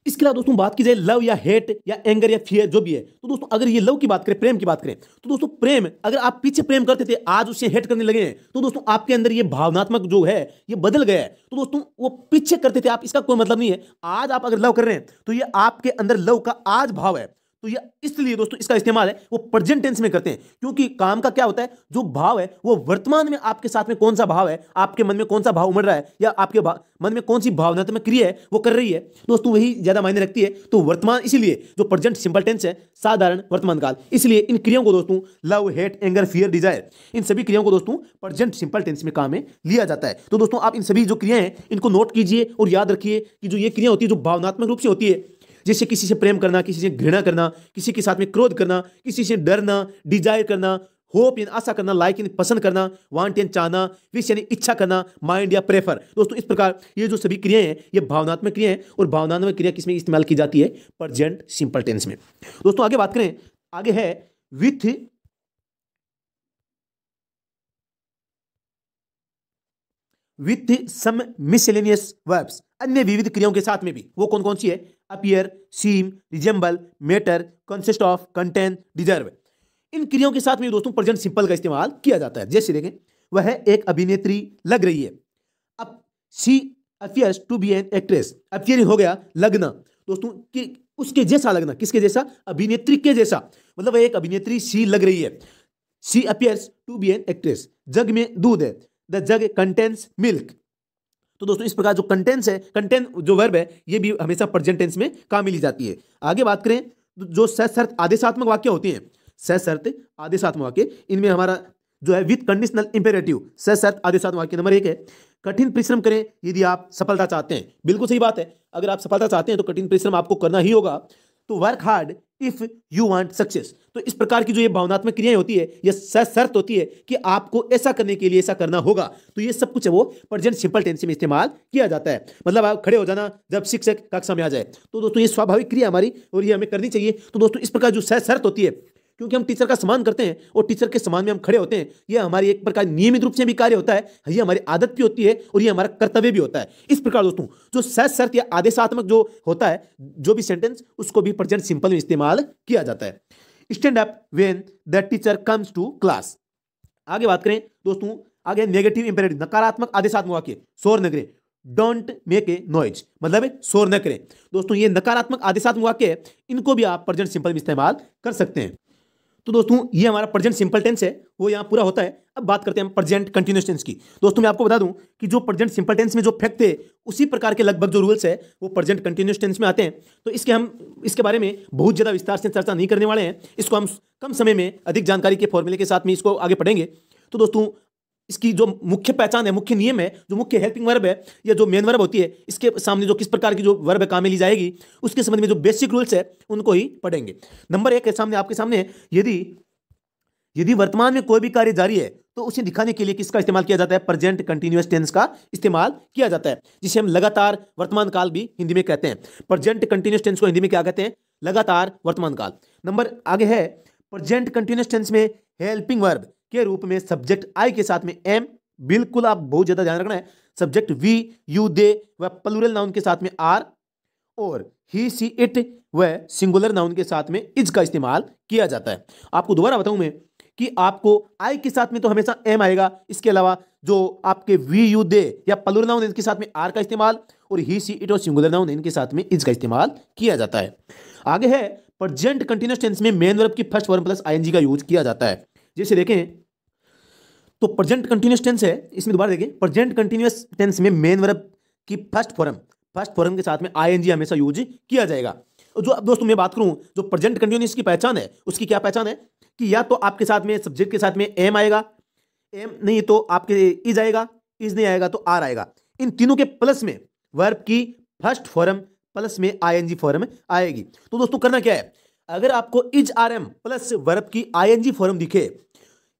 इसके अलावा दोस्तों बात की जाए लव या हेट या एंगर या फियर जो भी है तो दोस्तों अगर ये लव की बात करें प्रेम की बात करें तो दोस्तों प्रेम अगर आप पीछे प्रेम करते थे आज उसे हेट करने लगे हैं तो दोस्तों आपके अंदर ये भावनात्मक जो है ये बदल गया है तो दोस्तों वो पीछे करते थे आप इसका कोई मतलब नहीं है आज आप अगर लव कर रहे हैं तो ये आपके अंदर लव का आज भाव है तो ये इसलिए दोस्तों इसका इस्तेमाल है वो प्रजेंट टेंस में करते हैं क्योंकि काम का क्या होता है जो भाव है वो वर्तमान में आपके साथ में कौन सा भाव है आपके मन में कौन सा भाव उमड़ रहा है या आपके मन में कौन सी भावनात्मक तो क्रिया है वो कर रही है दोस्तों वही ज्यादा मायने रखती है तो वर्तमान इसीलिए जो प्रजेंट सिंपल टेंस है साधारण वर्तमान काल इसलिए इन क्रियाओं को दोस्तों love hate anger fear desire इन सभी क्रियाओं को दोस्तों प्रजेंट सिंपल टेंस में काम में लिया जाता है तो दोस्तों आप इन सभी जो क्रियाएं इनको नोट कीजिए और याद रखिए कि जो ये क्रिया होती है जो भावनात्मक रूप से होती है जैसे किसी से प्रेम करना किसी से घृणा करना किसी के साथ में क्रोध करना किसी से डरना डिजायर करना होप यानी आशा करना लाइक यानी पसंद करना वांट यानी चाहना विश यानी इच्छा करना माइंड या प्रेफर दोस्तों इस प्रकार ये जो सभी क्रियाएं हैं ये भावनात्मक क्रिया हैं और भावनात्मक क्रिया किसमें इस्तेमाल की जाती है प्रजेंट सिंपल टेंस में दोस्तों आगे बात करें आगे है with with some miscellaneous verbs अन्य विविध क्रियाओं के साथ में भी वो कौन कौन सी है appear seem resemble matter consist of content deserve इन क्रियाओं के साथ में दोस्तों प्रेजेंट सिंपल का इस्तेमाल किया जाता है जैसे देखें वह एक अभिनेत्री लग रही है अब she appears to be an actress appearing हो गया लगना दोस्तों कि उसके जैसा लगना किसके जैसा अभिनेत्री के जैसा मतलब वह एक अभिनेत्री सी लग रही है she appears to be an actress jug में दूध है द जग कंटेंस मिल्क तो दोस्तों इस प्रकार जो कंटेंस है कंटेंट जो वर्ब है ये भी हमेशा प्रजेंट टेंस में काम मिली जाती है आगे बात करें तो जो सशर्त आदेशात्मक वाक्य होती हैं सशर्त आदेशात्मक वाक्य इनमें हमारा जो है विथ कंडीशनल इंपेरेटिव सशर्त आदेशात्मक वाक्य नंबर एक है कठिन परिश्रम करें यदि आप सफलता चाहते हैं बिल्कुल सही बात है अगर आप सफलता चाहते हैं तो कठिन परिश्रम आपको करना ही होगा to work hard if you want success तो इस प्रकार की जो ये भावनात्मक क्रियाएं होती है यह शर्त होती है कि आपको ऐसा करने के लिए ऐसा करना होगा तो ये सब कुछ है वो प्रजेंट सिंपल टेंस में इस्तेमाल किया जाता है मतलब आप खड़े हो जाना जब शिक्षक कक्षा में आ जाए तो दोस्तों ये स्वाभाविक क्रिया हमारी और ये हमें करनी चाहिए तो दोस्तों इस प्रकार जो शर्त होती है क्योंकि हम टीचर का सम्मान करते हैं और टीचर के सम्मान में हम खड़े होते हैं यह हमारी एक प्रकार नियमित रूप से भी कार्य होता है ये हमारी आदत भी होती है और ये हमारा कर्तव्य भी होता है इस प्रकार दोस्तों जो सहज शर्त या आदेशात्मक जो होता है जो भी सेंटेंस उसको भी प्रजेंट सिंपल में इस्तेमाल किया जाता है stand up when the teacher comes to class आगे बात करें दोस्तों आगे नेगेटिव इंपेरेटिव नकारात्मक आदेशात्मक वाक्य शोर न करें डोंट मेक ए नॉइज मतलब शोर न करें दोस्तों ये नकारात्मक आदेशात्मक वाक्य है इनको भी आप प्रजेंट सिंपल में इस्तेमाल कर सकते हैं तो दोस्तों ये हमारा प्रेजेंट सिंपल टेंस है वो यहाँ पूरा होता है अब बात करते हैं हम प्रेजेंट कंटिन्यूस टेंस की दोस्तों मैं आपको बता दूं कि जो प्रेजेंट सिंपल टेंस में जो फैक्ट है उसी प्रकार के लगभग जो रूल्स है वो प्रेजेंट कंटिन्यूस टेंस में आते हैं तो इसके हम इसके बारे में बहुत ज़्यादा विस्तार से चर्चा नहीं करने वाले हैं इसको हम कम समय में अधिक जानकारी के फॉर्मूले के साथ में इसको आगे पढ़ेंगे तो दोस्तों इसकी जो मुख्य पहचान है मुख्य नियम है जो मुख्य हेल्पिंग वर्ब है या जो मेन वर्ब होती है इसके सामने जो किस प्रकार की जो वर्ब है काम में ली जाएगी उसके संबंध में जो बेसिक रूल्स है उनको ही पढ़ेंगे नंबर एक के सामने आपके सामने यदि यदि वर्तमान में कोई भी कार्य जारी है तो उसे दिखाने के लिए किसका इस्तेमाल किया जाता है प्रेजेंट कंटिन्यूस टेंस का इस्तेमाल किया जाता है जिसे हम लगातार वर्तमान काल भी हिंदी में कहते हैं प्रेजेंट कंटिन्यूस टेंस को हिंदी में क्या कहते हैं लगातार वर्तमान काल नंबर आगे है प्रेजेंट कंटिन्यूस टेंस में हेल्पिंग वर्ब के रूप में सब्जेक्ट आई के साथ में एम बिल्कुल आप बहुत ज्यादा ध्यान रखना है सब्जेक्ट वी यू दे व प्लूरल नाउन के साथ में आर और ही सी इट व सिंगुलर नाउन के साथ में इज का इस्तेमाल किया जाता है आपको दोबारा बताऊं मैं कि आपको आई के साथ में तो हमेशा एम आएगा इसके अलावा जो आपके वी यू दे या पलूर नाउन इनके साथ में आर का इस्तेमाल और ही सी इट और सिंगुलर नाउन इनके साथ में इज का इस्तेमाल किया जाता है आगे है प्रजेंट कंटिन्यूस टेंस में मेन वर्ब की फर्स्ट वर्म प्लस आईएनजी का यूज किया जाता है जैसे देखें तो प्रेजेंट कंटिन्यूस टेंस है इसमें दोबारा देखिए प्रेजेंट कंटिन्यूस टेंस में मेन वर्ब की फर्स्ट फॉरम फर्स्ट फॉरम के साथ में आई हमेशा यूज किया जाएगा जो अब दोस्तों मैं बात करूं जो प्रेजेंट कंटिन्यूस की पहचान है उसकी क्या पहचान है कि या तो आपके साथ में सब्जेक्ट के साथ में एम आएगा एम नहीं तो आपके इज आएगा इज नहीं आएगा तो आर आएगा इन तीनों के प्लस में वर्ब की फर्स्ट फॉरम प्लस में आईएनजी फॉरम आएगी तो दोस्तों करना क्या है अगर आपको is are am plus verb की आईएनजी फॉरम दिखे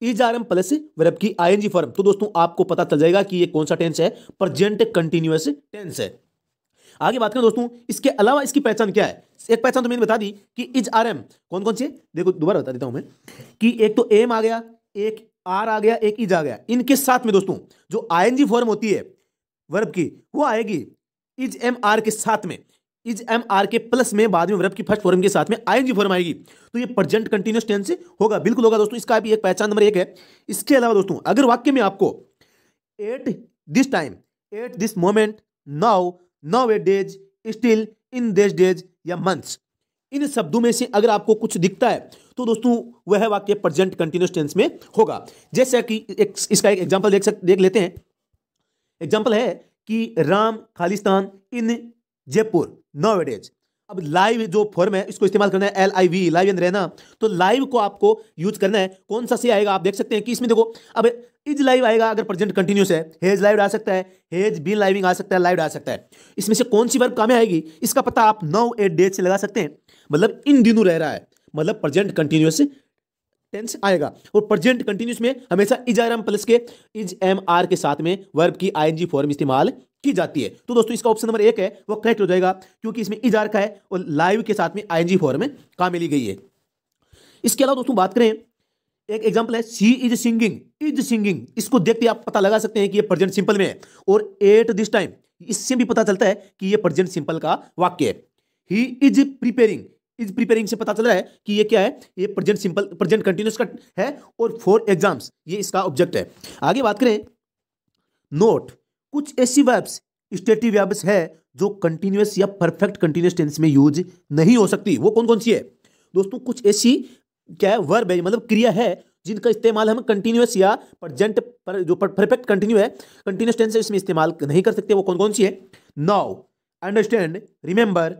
is are am plus verb की आईएनजी फॉर्म तो दोस्तों आपको पता चल जाएगा कि ये कौन सा टेंस है प्रजेंट कंटिन्यूस टेंस है आगे बात करें दोस्तों इसके अलावा इसकी पहचान क्या है एक पहचान तो मैंने बता दी कि इज आर एम कौन कौन सी देखो दोबारा बता देता हूं मैं कि एक तो एम आ गया एक आर आ गया एक इज आ गया इनके साथ में दोस्तों जो आईएनजी फॉर्म होती है वर्ब की वो आएगी इज एम आर के साथ में इज एम आर के प्लस में बाद में वर्ब की फर्स्ट फॉर्म के साथ में आईएनजी फॉर्म आएगी तो ये प्रेजेंट कंटिन्यूस टेंस से होगा बिल्कुल होगा दोस्तों इसका भी एक पहचान नंबर एक है इसके अलावा दोस्तों अगर वाक्य में आपको at this time at this moment now nowadays still in this days या मंथ्स इन शब्दों में से अगर आपको कुछ दिखता है तो दोस्तों वह वाक्य प्रेजेंट कंटिन्यूस टेंस में होगा जैसे कि एक, इसका एक एग्जांपल देख सक देख लेते हैं एग्जांपल है कि राम खालिस्तान इन जयपुर नौ एडेज अब लाइव जो फॉर्म है इसको इस्तेमाल करना है L I V live and रहना तो लाइव को आपको यूज करना है कौन सा सी आएगा आप देख सकते हैं कि इसमें देखो अब इज लाइव आएगा अगर प्रेजेंट कंटिन्यूस है हेज लाइव आ सकता है हेज बी लाइविंग आ सकता है लाइव आ सकता है इसमें से कौन सी वर्ग कामें आएगी इसका पता आप नौ एट डेज से लगा सकते हैं मतलब इन दिनों रह रहा है मतलब प्रेजेंट कंटिन्यूस टेंस आएगा और प्रेजेंट कंटिन्यूस में हमेशा इज आर एम प्लस के इज एम आर के साथ में वर्ब की आई फॉर्म इस्तेमाल की जाती है तो दोस्तों इसका ऑप्शन नंबर एक है वो करेक्ट हो जाएगा क्योंकि इसमें इजार का है और लाइव के साथ में आईएनजी फॉर्म में कहा मिली गई है इसके अलावा दोस्तों बात करें एक एग्जाम्पल है she is singing is singing इसको देखते आप पता लगा सकते हैं कि ये प्रेजेंट सिंपल में है और एट दिस टाइम इससे भी पता चलता है कि यह प्रेजेंट सिंपल का वाक्य है he is preparing is preparing से पता चल रहा है कि ये क्या है ये प्रेजेंट सिंपल प्रेजेंट कंटिन्यूस का है और फॉर एग्जाम्स ये इसका ऑब्जेक्ट है आगे बात करें नोट कुछ ऐसी वर्ब्स स्टेटिव वर्ब्स है जो कंटिन्यूस या परफेक्ट कंटिन्यूस टेंस में यूज नहीं हो सकती वो कौन कौन सी है दोस्तों कुछ ऐसी क्या है वर्ब है मतलब क्रिया है जिनका इस्तेमाल हम कंटिन्यूस या प्रजेंट पर जो परफेक्ट कंटिन्यू है कंटिन्यूस टेंस इसमें इस्तेमाल नहीं कर सकते वो कौन कौन सी है नाउ अंडरस्टैंड रिमेंबर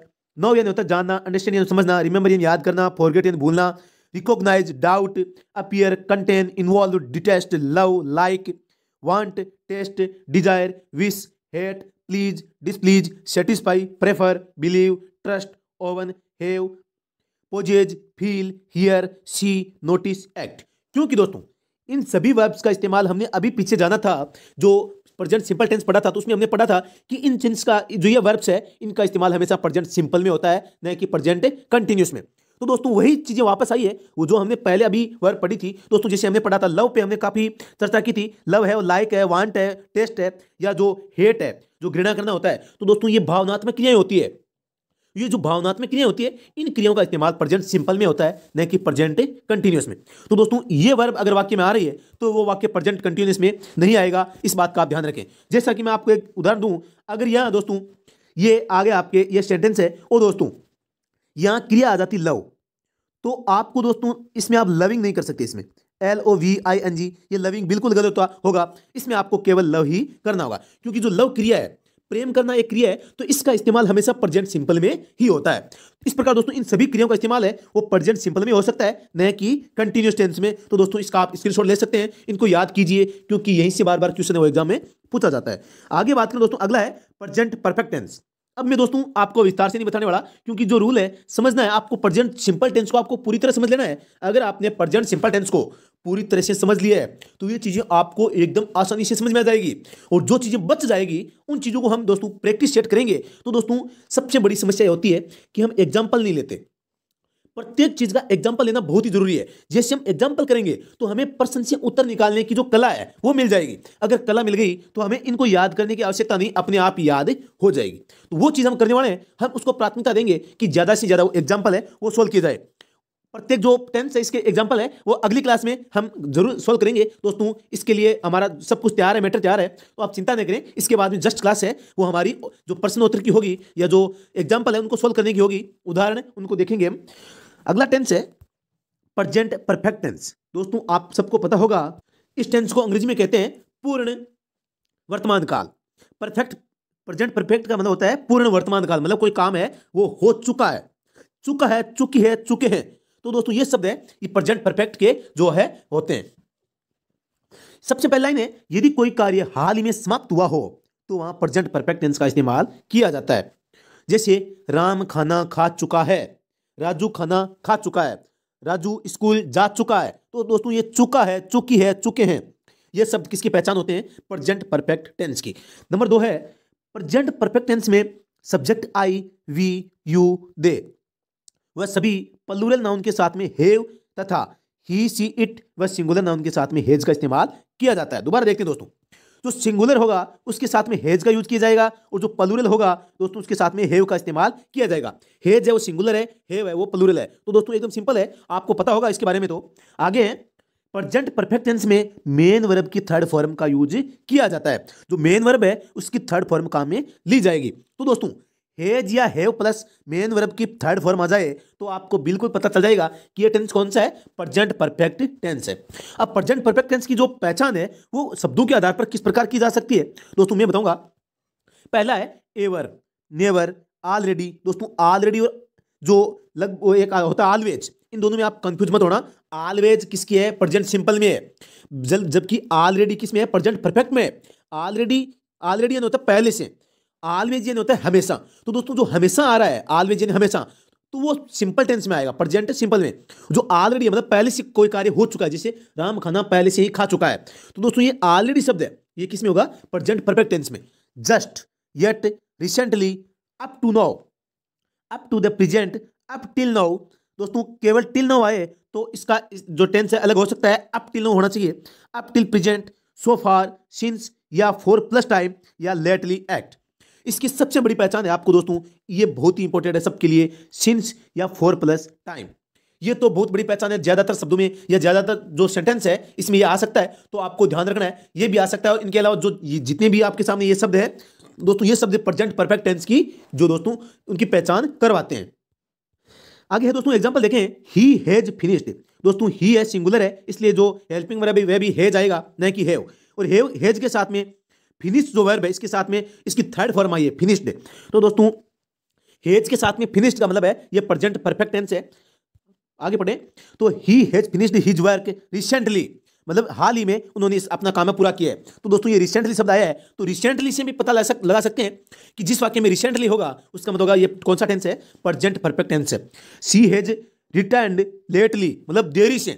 नाउ यानी होता जानना अंडरस्टैंड यानी समझना रिमेंबर यानी याद करना फॉरगेट यानी भूलना recognise doubt appear contain involve detest love like want taste desire wish hate please displease satisfy prefer believe trust own have possess feel hear see notice act क्योंकि दोस्तों इन सभी वर्ब्स का इस्तेमाल हमने अभी पीछे जाना था जो प्रजेंट सिंपल टेंस पढ़ा था तो उसमें हमने पढ़ा था कि इन चिन्स का जो ये वर्ब्स है इनका इस्तेमाल हमेशा प्रजेंट सिंपल में होता है न कि प्रजेंट कंटिन्यूस में तो दोस्तों वही चीज़ें वापस आई है वो जो हमने पहले अभी वर्ग पढ़ी थी दोस्तों जैसे हमने पढ़ा था लव पे हमने काफ़ी चर्चा की थी लव है लाइक है वांट है टेस्ट है या जो हेट है जो घृणा करना होता है तो दोस्तों ये भावनात्मक क्रियाएं होती है ये जो भावनात्मक क्रिया होती है इन क्रियाओं का इस्तेमाल प्रेजेंट सिंपल में होता है न कि प्रेजेंट कंटिन्यूस में तो दोस्तों ये वर्ब अगर वाक्य में आ रही है तो वो वाक्य प्रेजेंट कंटिन्यूस में नहीं आएगा इस बात का आप ध्यान रखें जैसा कि मैं आपको एक उदाहरण दूं अगर यहाँ दोस्तों ये आगे आपके ये सेंटेंस है ओ दोस्तों यहां क्रिया आ जाती लव तो आपको दोस्तों इसमें आप लविंग नहीं कर सकते इसमें L O V I N G ये लविंग बिल्कुल गलत होगा इसमें आपको केवल लव ही करना होगा क्योंकि जो लव क्रिया है प्रेम करना एक क्रिया है तो इसका इस्तेमाल हमेशा प्रजेंट सिंपल में ही होता है इस प्रकार दोस्तों इन सभी क्रियाओं का इस्तेमाल है वो प्रजेंट सिंपल में हो सकता है न कि कंटिन्यूस टेंस में तो दोस्तों इसका आप स्क्रीनशॉट ले सकते हैं इनको याद कीजिए क्योंकि यहीं से बार बार क्वेश्चन एग्जाम में पूछा जाता है आगे बात करें दोस्तों अगला है प्रजेंट परफेक्ट टेंस अब मैं दोस्तों आपको विस्तार से नहीं बताने वाला क्योंकि जो रूल है समझना है आपको प्रजेंट सिंपल टेंस को आपको पूरी तरह समझ लेना है अगर आपने प्रजेंट सिंपल टेंस को पूरी तरह से समझ लिया है तो ये चीज़ें आपको एकदम आसानी से समझ में आ जाएगी और जो चीज़ें बच जाएगी उन चीज़ों को हम दोस्तों प्रैक्टिस सेट करेंगे तो दोस्तों सबसे बड़ी समस्या ये होती है कि हम एग्जाम्पल नहीं लेते प्रत्येक चीज का एग्जाम्पल लेना बहुत ही जरूरी है जैसे हम एग्जाम्पल करेंगे तो हमें प्रश्न से उत्तर निकालने की जो कला है वो मिल जाएगी अगर कला मिल गई तो हमें इनको याद करने की आवश्यकता नहीं अपने आप याद हो जाएगी तो वो चीज़ हम करने वाले हैं हम उसको प्राथमिकता देंगे कि ज़्यादा से ज़्यादा वो एग्जाम्पल है वो सोल्व किया जाए प्रत्येक जो टेंथ साइज के एग्जाम्पल है वो अगली क्लास में हम जरूर सोल्व करेंगे दोस्तों इसके लिए हमारा सब कुछ तैयार है मैटर तैयार है तो आप चिंता नहीं करें इसके बाद में जस्ट क्लास है वो हमारी जो प्रश्नोत्तर की होगी या जो एग्जाम्पल है उनको सोल्व करने की होगी उदाहरण उनको देखेंगे हम अगला टेंस है प्रजेंट परफेक्ट टेंस दोस्तों आप सबको पता होगा इस टेंस को अंग्रेजी में कहते हैं पूर्ण वर्तमान काल परफेक्ट प्रजेंट परफेक्ट का मतलब होता है पूर्ण वर्तमान काल मतलब कोई काम है वो हो चुका है चुका है चुकी है चुके हैं तो दोस्तों ये शब्द है ये प्रजेंट परफेक्ट के जो है होते हैं सबसे पहला लाइन है यदि कोई कार्य हाल ही में समाप्त हुआ हो तो वहां प्रजेंट परफेक्ट टेंस का इस्तेमाल किया जाता है जैसे राम खाना खा चुका है राजू खाना खा चुका है राजू स्कूल जा चुका है तो दोस्तों ये चुका है चुकी है चुके हैं ये सब किसकी पहचान होते हैं प्रजेंट परफेक्ट टेंस की नंबर दो है प्रजेंट परफेक्ट टेंस में subject I we you they वह सभी पलूरल नाउन के साथ में हेव तथा ही सी इट व सिंगुलर नाउन के साथ में हेज का इस्तेमाल किया जाता है दोबारा देखते हैं दोस्तों जो सिंगुलर होगा उसके साथ में हेज का यूज किया जाएगा और जो पलूरल होगा दोस्तों उसके साथ में हेव का इस्तेमाल किया जाएगा हेज है वो सिंगुलर है हेव है वो पलूरल है तो दोस्तों एकदम सिंपल है आपको पता होगा इसके बारे में तो आगे प्रजेंट परफेक्ट टेंस में मेन वर्ब की थर्ड फॉर्म का यूज किया जाता है जो मेन वर्ब है उसकी थर्ड फॉर्म काम में ली जाएगी तो दोस्तों हेज या हैव प्लस मेन वर्ब की थर्ड फॉर्म आ जाए तो आपको बिल्कुल पता चल जाएगा कि ये टेंस कौन सा है प्रजेंट परफेक्ट टेंस है अब प्रजेंट परफेक्ट टेंस की जो पहचान है वो शब्दों के आधार पर किस प्रकार की जा सकती है दोस्तों मैं बताऊंगा पहला है एवर नेवर ऑलरेडी दोस्तों ऑलरेडी और जो लग वो एक होता है ऑलवेज इन दोनों में आप कंफ्यूज मत होना ऑलवेज किसकी है प्रजेंट सिंपल में है जबकि ऑलरेडी किस में है प्रजेंट परफेक्ट में है ऑलरेडी ऑलरेडी होता है पहले से ऑलवेज यानी होता है हमेशा तो दोस्तों जो हमेशा आ रहा है ऑलवेज यानी हमेशा तो वो सिंपल टेंस में आएगा प्रेजेंट सिंपल में जो ऑलरेडी मतलब पहले से कोई कार्य हो चुका है जैसे राम खाना पहले से ही खा चुका है तो दोस्तों ये ऑलरेडी शब्द है ये किस में होगा प्रेजेंट परफेक्ट टेंस में just yet recently up to now up to the present up till now दोस्तों केवल टिल नाउ आए तो इसका जो टेंस है अलग हो सकता है अप टिल नाउ होना चाहिए up till present so far since या फोर प्लस टाइम या लेटली एक्ट इसकी सबसे बड़ी पहचान है आपको दोस्तों ये बहुत ही इंपॉर्टेंट है सबके लिए सिंस या फोर प्लस टाइम ये तो बहुत बड़ी पहचान है ज्यादातर शब्दों में या ज्यादातर जो सेंटेंस है इसमें ये आ सकता है तो आपको ध्यान रखना है ये भी आ सकता है और इनके अलावा जो जितने भी आपके सामने ये शब्द है दोस्तों ये शब्द प्रजेंट परफेक्ट टेंस की जो दोस्तों उनकी पहचान करवाते हैं आगे है दोस्तों एग्जाम्पल देखें ही हैज फिनिश्ड दोस्तों ही है सिंगुलर है इसलिए जो हेल्पिंग वर्ब है वह भी हैज आएगा न कि हैव और हैव हैज के साथ में फिनिश जो वर्ब है इसके साथ में इसकी थर्ड फॉर्म आई है फिनिश्ड तो दोस्तों हेज के साथ में फिनिश्ड का मतलब है ये प्रेजेंट परफेक्ट टेंस है आगे पढ़े तो he has finished his work recently मतलब हाल ही में उन्होंने इस अपना काम पूरा किया है तो दोस्तों ये रिसेंटली शब्द आया है तो रिसेंटली से भी पता लगा सक, लगा सकते हैं कि जिस वाक्य में रिसेंटली होगा उसका मतलब होगा ये कौन सा टेंस है प्रजेंट परफेक्ट टेंस है सी हैज रिटर्न लेटली मतलब देरी से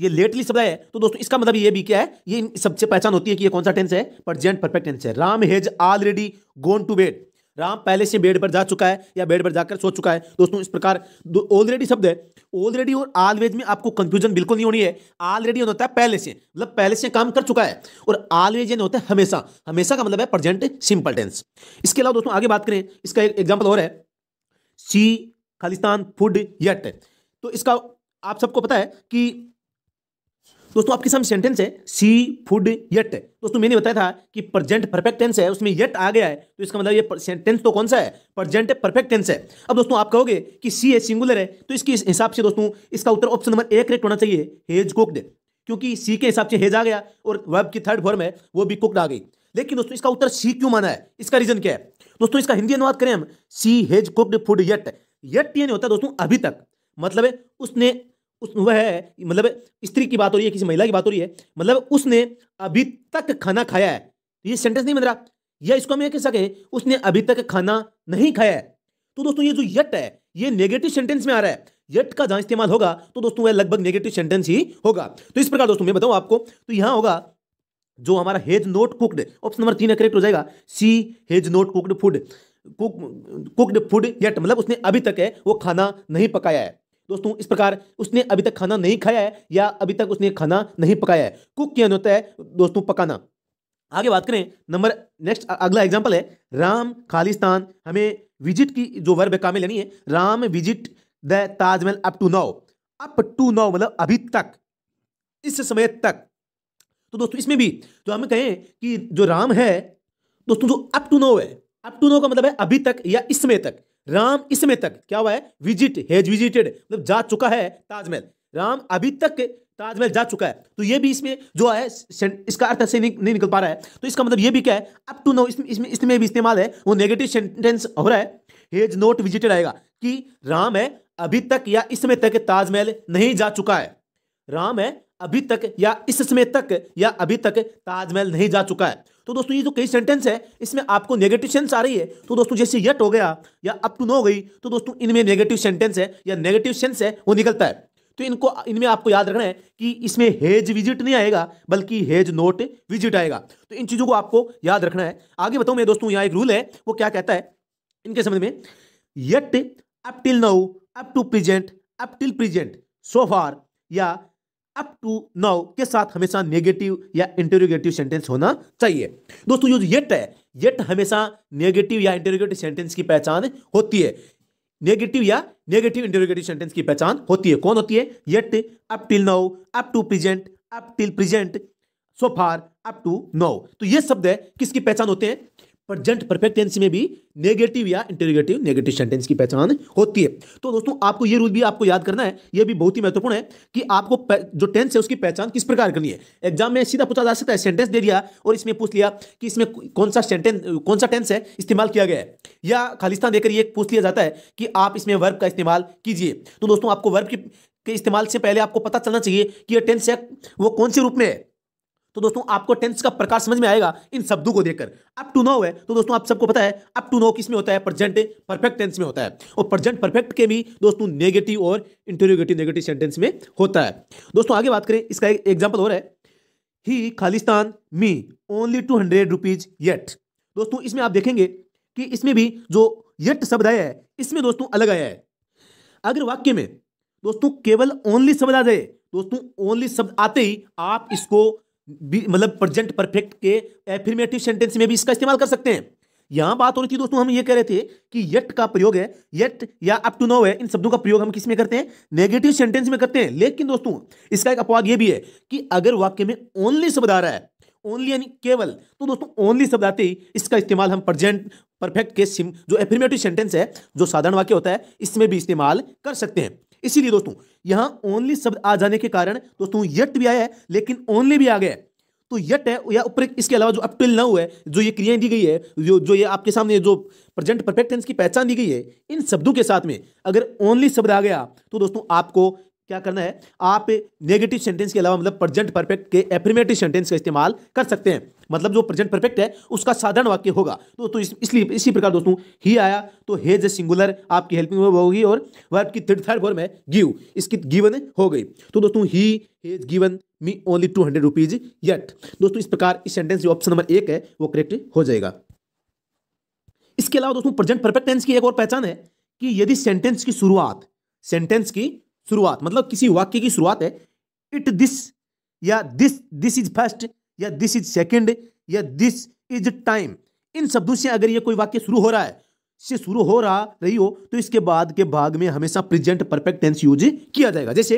ये लेटली शब्द है तो दोस्तों इसका मतलब ये भी क्या है ये सबसे पहचान होती है कि ये कौन सा टेंस है परजेंट परफेक्ट टेंस है Ram has already gone to bed Ram पहले से बेड पर जा चुका है या बेड पर जाकर सो चुका है दोस्तों इस प्रकार ऑलरेडी शब्द है ऑलरेडी और ऑलवेज में आपको कंफ्यूजन बिल्कुल नहीं होनी है ऑलरेडी होता है पहले से मतलब पहले से काम कर चुका है और ऑलवेज होता है हमेशा हमेशा का मतलब है प्रजेंट सिंपल टेंस इसके अलावा दोस्तों आगे बात करें इसका एक एग्जाम्पल और है सी खालिस्तान फूड यट तो इसका आप सबको पता है कि दोस्तों आपके सामने सेंटेंस है सी फूड येट दोस्तों मैंने बताया था कि प्रेजेंट परफेक्ट टेंस है उसमें येट आ गया है तो इसका मतलब ये सेंटेंस तो कौन सा है प्रेजेंट परफेक्ट टेंस है अब दोस्तों आप कहोगे कि सी है सिंगुलर है तो इसके हिसाब से दोस्तों इसका उत्तर ऑप्शन नंबर ए करेक्ट होना चाहिए हेज कुकड क्योंकि सी के हिसाब से हेज आ गया और वर्ब की थर्ड फॉर्म है वो भी कुकड आ गई लेकिन दोस्तों इसका उत्तर सी क्यों माना है इसका रीजन क्या है दोस्तों इसका हिंदी अनुवाद करें हम she has cooked food yet yet ये नहीं होता दोस्तों अभी तक मतलब उसने उस वह मतलब स्त्री की बात हो रही है किसी महिला की बात हो रही है मतलब उसने अभी तक खाना खाया है तो ये सेंटेंस नहीं बन रहा या इसको हम यह कह सके उसने अभी तक खाना नहीं खाया है तो दोस्तों ये जो यट है ये नेगेटिव सेंटेंस में आ रहा है यट का जहां इस्तेमाल होगा तो दोस्तों वह लगभग नेगेटिव सेंटेंस ही होगा तो इस प्रकार दोस्तों मैं बताऊं आपको तो यहां होगा जो हमारा has not cooked option number तीन करेक्ट हो जाएगा she has not cooked food cook cooked food yet मतलब उसने अभी तक है वो खाना नहीं पकाया है दोस्तों इस प्रकार उसने अभी तक खाना नहीं खाया है या अभी तक उसने खाना नहीं पकाया है कुक क्या होता है दोस्तों पकाना आगे बात करें नंबर नेक्स्ट अगला एग्जाम्पल है राम खालिस्तान हमें विजिट की जो वर्ब है कामें लेनी है Ram visit the Taj Mahal up to now up to now मतलब अभी तक इस समय तक तो दोस्तों इसमें भी तो हम कहें कि जो राम है दोस्तों जो अप टू नाउ है अप टू नाउ का मतलब है अभी तक या इस समय तक राम इसमें तक क्या हुआ है विजिट हैज विजिटेड मतलब जा चुका है ताजमहल राम अभी तक ताजमहल जा चुका है तो ये भी इसमें जो है इसका अर्थ ऐसे नहीं, नहीं निकल पा रहा है तो इसका मतलब ये भी क्या है अप टू नो इसमें इसमें भी इस्तेमाल है वो नेगेटिव सेंटेंस हो रहा है हेज नोट विजिटेड आएगा कि राम है अभी तक या इस समय तक ताजमहल नहीं जा चुका है राम है अभी तक या इस समय तक या अभी तक ताजमहल नहीं जा चुका है तो दोस्तों ये जो कई सेंटेंस है इसमें आपको नेगेटिव सेंस आ रही है तो दोस्तों जैसे यट हो गया या अप टू नो हो गई तो दोस्तों इनमें नेगेटिव सेंटेंस है या नेगेटिव सेंस है वो निकलता है तो इनको इनमें आपको याद रखना है कि इसमें हेज विजिट नहीं आएगा बल्कि हेज नोट विजिट आएगा तो इन चीज़ों को आपको याद रखना है आगे बताऊँ मैं दोस्तों यहाँ एक रूल है वो क्या कहता है इनके समझ में yet up till now up to present up till present so far या अप टू नाउ के साथ हमेशा नेगेटिव या इंटेरोगेटिव सेंटेंस होना चाहिए दोस्तों जो येट है येट हमेशा नेगेटिव या इंटेरोगेटिव सेंटेंस की पहचान होती है नेगेटिव या नेगेटिव इंटेरोगेटिव सेंटेंस की पहचान होती है कौन होती है yet up till now up to present up till present so far up to now तो ये शब्द है किसकी पहचान होते हैं प्रजेंट परफेक्ट टेंस में भी नेगेटिव या इंटरगेटिव नेगेटिव सेंटेंस की पहचान होती है तो दोस्तों आपको ये रूल भी आपको याद करना है ये भी बहुत ही महत्वपूर्ण है कि आपको जो टेंस है उसकी पहचान किस प्रकार करनी है एग्जाम में सीधा पूछा जा सकता है सेंटेंस दे दिया और इसमें पूछ लिया कि इसमें कौन सा सेंटेंस कौन सा टेंस है इस्तेमाल किया गया है या खालिस्तान देकर ये पूछ लिया जाता है कि आप इसमें वर्ब का इस्तेमाल कीजिए तो दोस्तों आपको वर्ब के इस्तेमाल से पहले आपको पता चलना चाहिए कि यह टेंस है वो कौन से रूप में है तो दोस्तों आपको टेंस का प्रकार समझ में आएगा इन शब्दों को देखकर अब टू नाउ है तो दोस्तों आप सबको पता है अब टू नाउ किस में होता है प्रेजेंट परफेक्ट टेंस में होता है और प्रेजेंट परफेक्ट के भी दोस्तों नेगेटिव और इंटरोगेटिव नेगेटिव सेंटेंस में होता है दोस्तों आगे बात करें इसका एक एग्जाम्पल और है ही खालिस्तान me only two hundred rupees yet दोस्तों इसमें आप देखेंगे कि इसमें भी जो येट शब्द आया है इसमें दोस्तों अलग आया है अगर वाक्य में दोस्तों केवल ओनली शब्द आ जाए दोस्तों ओनली शब्द आते ही आप इसको मतलब प्रेजेंट परफेक्ट के एफिर्मेटिव सेंटेंस में भी इसका इस्तेमाल कर सकते हैं यहां बात हो रही थी दोस्तों हम ये कह रहे थे कि येट का प्रयोग है येट या अप टू नो है इन शब्दों का प्रयोग हम किस में करते हैं नेगेटिव सेंटेंस में करते हैं लेकिन दोस्तों इसका एक अपवाद ये भी है कि अगर वाक्य में ओनली शब्द आ रहा है ओनली यानी केवल तो दोस्तों ओनली शब्द आते ही इसका इस्तेमाल हम प्रेजेंट परफेक्ट के सिम जो एफिर्मेटिव सेंटेंस है जो साधारण वाक्य होता है इसमें भी इस्तेमाल कर सकते हैं इसीलिए दोस्तों यहां ओनली शब्द आ जाने के कारण दोस्तों यट भी आया है लेकिन ओनली भी आ गया है तो यट है या ऊपर इसके अलावा जो अपटिल हुआ है जो ये क्रियाएं दी गई है जो जो ये आपके सामने जो प्रेजेंट परफेक्ट टेंस की पहचान दी गई है इन शब्दों के साथ में अगर ओनली शब्द आ गया तो दोस्तों आपको क्या करना है आप नेगेटिव सेंटेंस के अलावा मतलब प्रेजेंट परफेक्ट के एफर्मेटिव सेंटेंस का इस्तेमाल कर सकते हैं मतलब जो प्रेजेंट परफेक्ट है उसका साधारण वाक्य होगा तो, तो इस, इसलिए इसी प्रकार दोस्तों ही आया तो हेज ए सिंगुलर आपकी हेल्पिंग वर्ब होगी और वर्ब की थर्ड थर्ड फॉर्म है गिव इसकी गिवन हो गई तो दोस्तों he has given me only two hundred rupees yet दोस्तों इस प्रकार इस सेंटेंस जो ऑप्शन नंबर एक है वो करेक्ट हो जाएगा इसके अलावा दोस्तों प्रेजेंट परफेक्ट टेंस की एक और पहचान है कि यदि सेंटेंस की शुरुआत सेंटेंस की शुरुआत मतलब किसी वाक्य की शुरुआत है इट दिस या दिस दिस इज फर्स्ट या दिस इज सेकेंड या दिस इज टाइम इन शब्दों से अगर ये कोई वाक्य शुरू हो रहा है से शुरू हो रहा रही हो तो इसके बाद के भाग में हमेशा प्रेजेंट परफेक्ट टेंस यूज किया जाएगा जैसे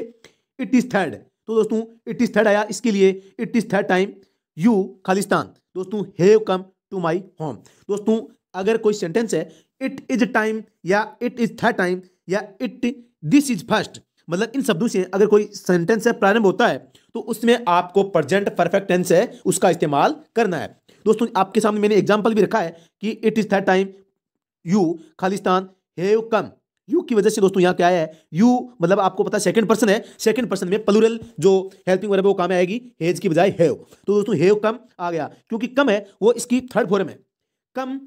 इट इज थर्ड तो दोस्तों इट इज थर्ड आया इसके लिए it is third time you खालिस्तान दोस्तों have come to my home दोस्तों अगर कोई सेंटेंस है इट इज टाइम या इट इज थर्ड टाइम या इट दिस इज फर्स्ट मतलब इन शब्दों से अगर कोई सेंटेंस है प्रारंभ होता है तो उसमें आपको प्रजेंट परफेक्ट टेंस है उसका इस्तेमाल करना है दोस्तों आपके सामने मैंने एग्जाम्पल भी रखा है कि it is that time you खालिस्तान हे यू कम यू की वजह से दोस्तों यहाँ क्या है यू मतलब आपको पता है सेकंड पर्सन है सेकंड पर्सन में प्लूरल जो हेल्पिंग वर्ब वो काम आएगी हेज की बजाय हेव तो दोस्तों हेव कम आ गया क्योंकि कम है वो इसकी थर्ड फॉर्म है कम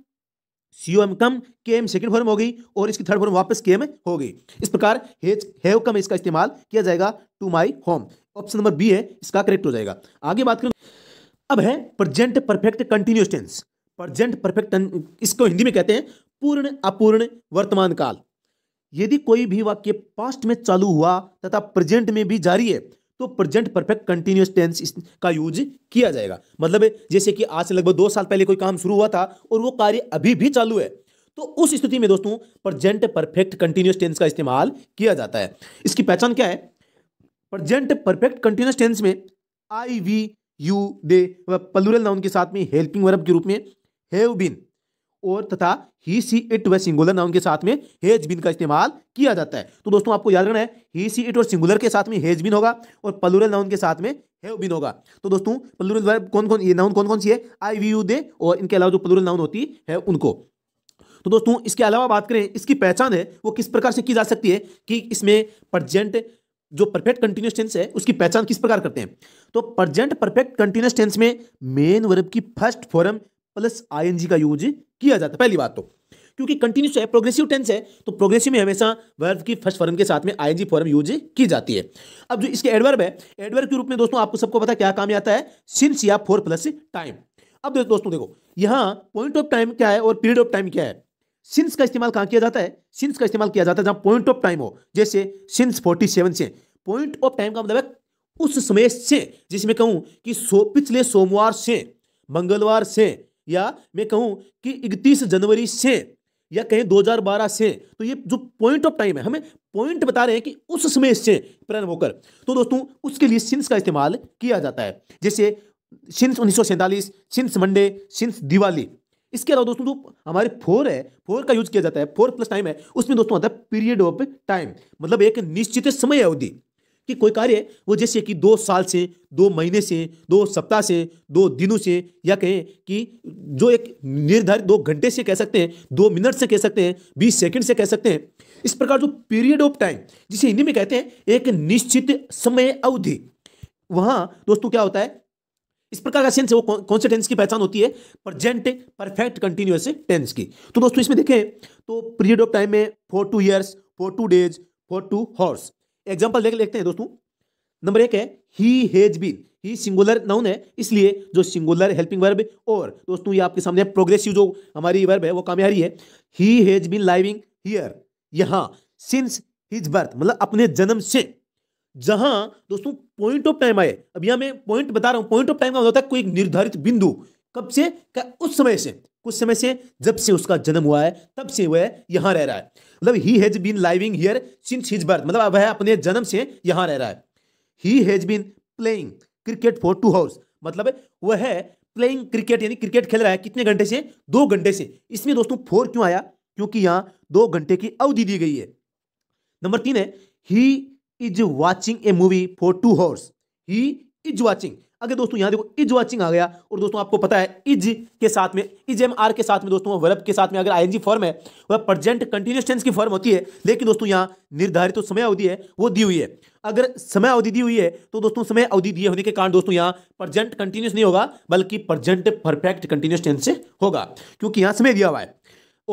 सी ओ एम कम के एम सेकेंड फॉर्म होगी और इसकी थर्ड फॉर्म वापस के एम होगी इस प्रकार हेज हैव कम इसका इस्तेमाल किया जाएगा to my home option number B है इसका करेक्ट हो जाएगा आगे बात करें अब है present perfect continuous tense present perfect इसको हिंदी में कहते हैं पूर्ण अपूर्ण वर्तमान काल यदि कोई भी वाक्य पास्ट में चालू हुआ तथा प्रेजेंट में भी जारी है तो प्रेजेंट परफेक्ट कंटिन्यूस टेंस का यूज किया जाएगा मतलब जैसे कि आज से लगभग दो साल पहले कोई काम शुरू हुआ था और वो कार्य अभी भी चालू है तो उस स्थिति में दोस्तों प्रजेंट परफेक्ट कंटिन्यूस टेंस का इस्तेमाल किया जाता है इसकी पहचान क्या है प्रजेंट परफेक्ट कंटिन्यूस टेंस में I we you they plural noun के साथ में हेल्पिंग वर्ब के रूप में हैव बीन और तथा ही सी इट व सिंगुलर नाउन के साथ में हेज बिन का इस्तेमाल किया जाता है तो दोस्तों आपको याद रखना है ही सी इट और सिंगुलर के साथ में हेज बिन होगा और पलुरल नाउन के साथ में हैव बिन होगा तो दोस्तों पलुरल वर्ब कौन कौन ये नाउन कौन कौन सी है आई वी यू दे और इनके अलावा जो पलुरल नाउन होती है उनको तो दोस्तों इसके अलावा बात करें इसकी पहचान है वो किस प्रकार से की जा सकती है कि इसमें प्रजेंट जो परफेक्ट कंटिन्यूस टेंस है उसकी पहचान किस प्रकार करते हैं तो प्रजेंट परफेक्ट कंटिन्यूस टेंस में मेन वर्ब की फर्स्ट फॉर्म प्लस आई का यूज किया जाता है पहली बात तो क्योंकि कंटिन्यूस है प्रोग्रेसिव टेंस है तो प्रोग्रेसिव में हमेशा वर्ब की फर्स्ट फॉर्म के साथ में आईएनजी फॉर्म यूज की जाती है अब जो इसके एडवर्ब है एडवर्ब के रूप में दोस्तों आपको सबको पता क्या काम आता है सिंस या फोर प्लस टाइम अब दोस्तों देखो यहाँ पॉइंट ऑफ टाइम क्या है और पीरियड ऑफ टाइम क्या है सिंस का इस्तेमाल कहाँ किया जाता है सिंस का इस्तेमाल किया जाता है जहाँ पॉइंट ऑफ टाइम हो जैसे सिंस फोर्टी से पॉइंट ऑफ टाइम का मतलब है उस समय से जिसमें कहूँ कि सो पिछले सोमवार से मंगलवार से या मैं कहूँ कि इकतीस जनवरी से या कहें 2012 से तो ये जो पॉइंट ऑफ टाइम है हमें पॉइंट बता रहे हैं कि उस समय से प्रेरण होकर तो दोस्तों उसके लिए सिंस का इस्तेमाल किया जाता है जैसे सिंस उन्नीस सिंस मंडे सिंस दिवाली इसके अलावा दोस्तों जो हमारे फोर है फोर का यूज किया जाता है फोर प्लस टाइम है उसमें दोस्तों आता है पीरियड ऑफ टाइम मतलब एक निश्चित समय अवधि कि कोई कार्य वो जैसे कि दो साल से दो महीने से दो सप्ताह से दो दिनों से या कहें कि जो एक निर्धारित दो घंटे से कह सकते हैं दो मिनट से कह सकते हैं बीस सेकंड से कह सकते हैं इस प्रकार जो पीरियड ऑफ टाइम जिसे हिंदी में कहते हैं एक निश्चित समय अवधि वहाँ दोस्तों क्या होता है इस प्रकार का सेंस है वो कौन से टेंस की पहचान होती है प्रजेंट परफेक्ट कंटिन्यूस टेंस की तो दोस्तों इसमें देखें तो पीरियड ऑफ टाइम में for two years for two days for two hours example देख लेते हैं दोस्तों नंबर एक है he has been he singular noun है इसलिए जो सिंगुलर हेल्पिंग वर्ब और दोस्तों ये आपके सामने प्रोग्रेसिव जो हमारी वर्ब है वो कामयाबी है he has been living here यहाँ सिंस हिज बर्थ मतलब अपने जन्म से जहां दोस्तों पॉइंट ऑफ टाइम आए अब यहां मैं पॉइंट बता रहा हूं पॉइंट ऑफ टाइम का मतलब होता है कोई निर्धारित बिंदु कब से क्या उस समय से कुछ समय से जब से उसका जन्म हुआ है तब से वह यहाँ रह रहा है मतलब he has been living here since his birth मतलब वह अपने जन्म से यहाँ रह रहा है he has been playing cricket for two hours मतलब वह है प्लेइंग क्रिकेट यानी क्रिकेट खेल रहा है कितने घंटे से दो घंटे से इसमें दोस्तों फोर क्यों आया क्योंकि यहाँ दो घंटे की अवधि दी गई है नंबर तीन है he is watching a movie for two hours he is watching अगर दोस्तों यहाँ देखो इज वाचिंग आ गया और दोस्तों आपको पता है इज के साथ में इज एम आर के साथ में दोस्तों वर्ब के साथ में अगर आई फॉर्म है वह प्रजेंट कंटिन्यूस टेंस की फॉर्म होती है लेकिन दोस्तों यहाँ निर्धारित तो समय अवधि है वो दी हुई है अगर समय अवधि दी हुई है तो दोस्तों समय अवधि दिए होने के कारण दोस्तों यहाँ प्रजेंट कंटिन्यूस नहीं होगा बल्कि प्रजेंट परफेक्ट कंटिन्यूस टेंस होगा क्योंकि यहाँ समय दिया हुआ है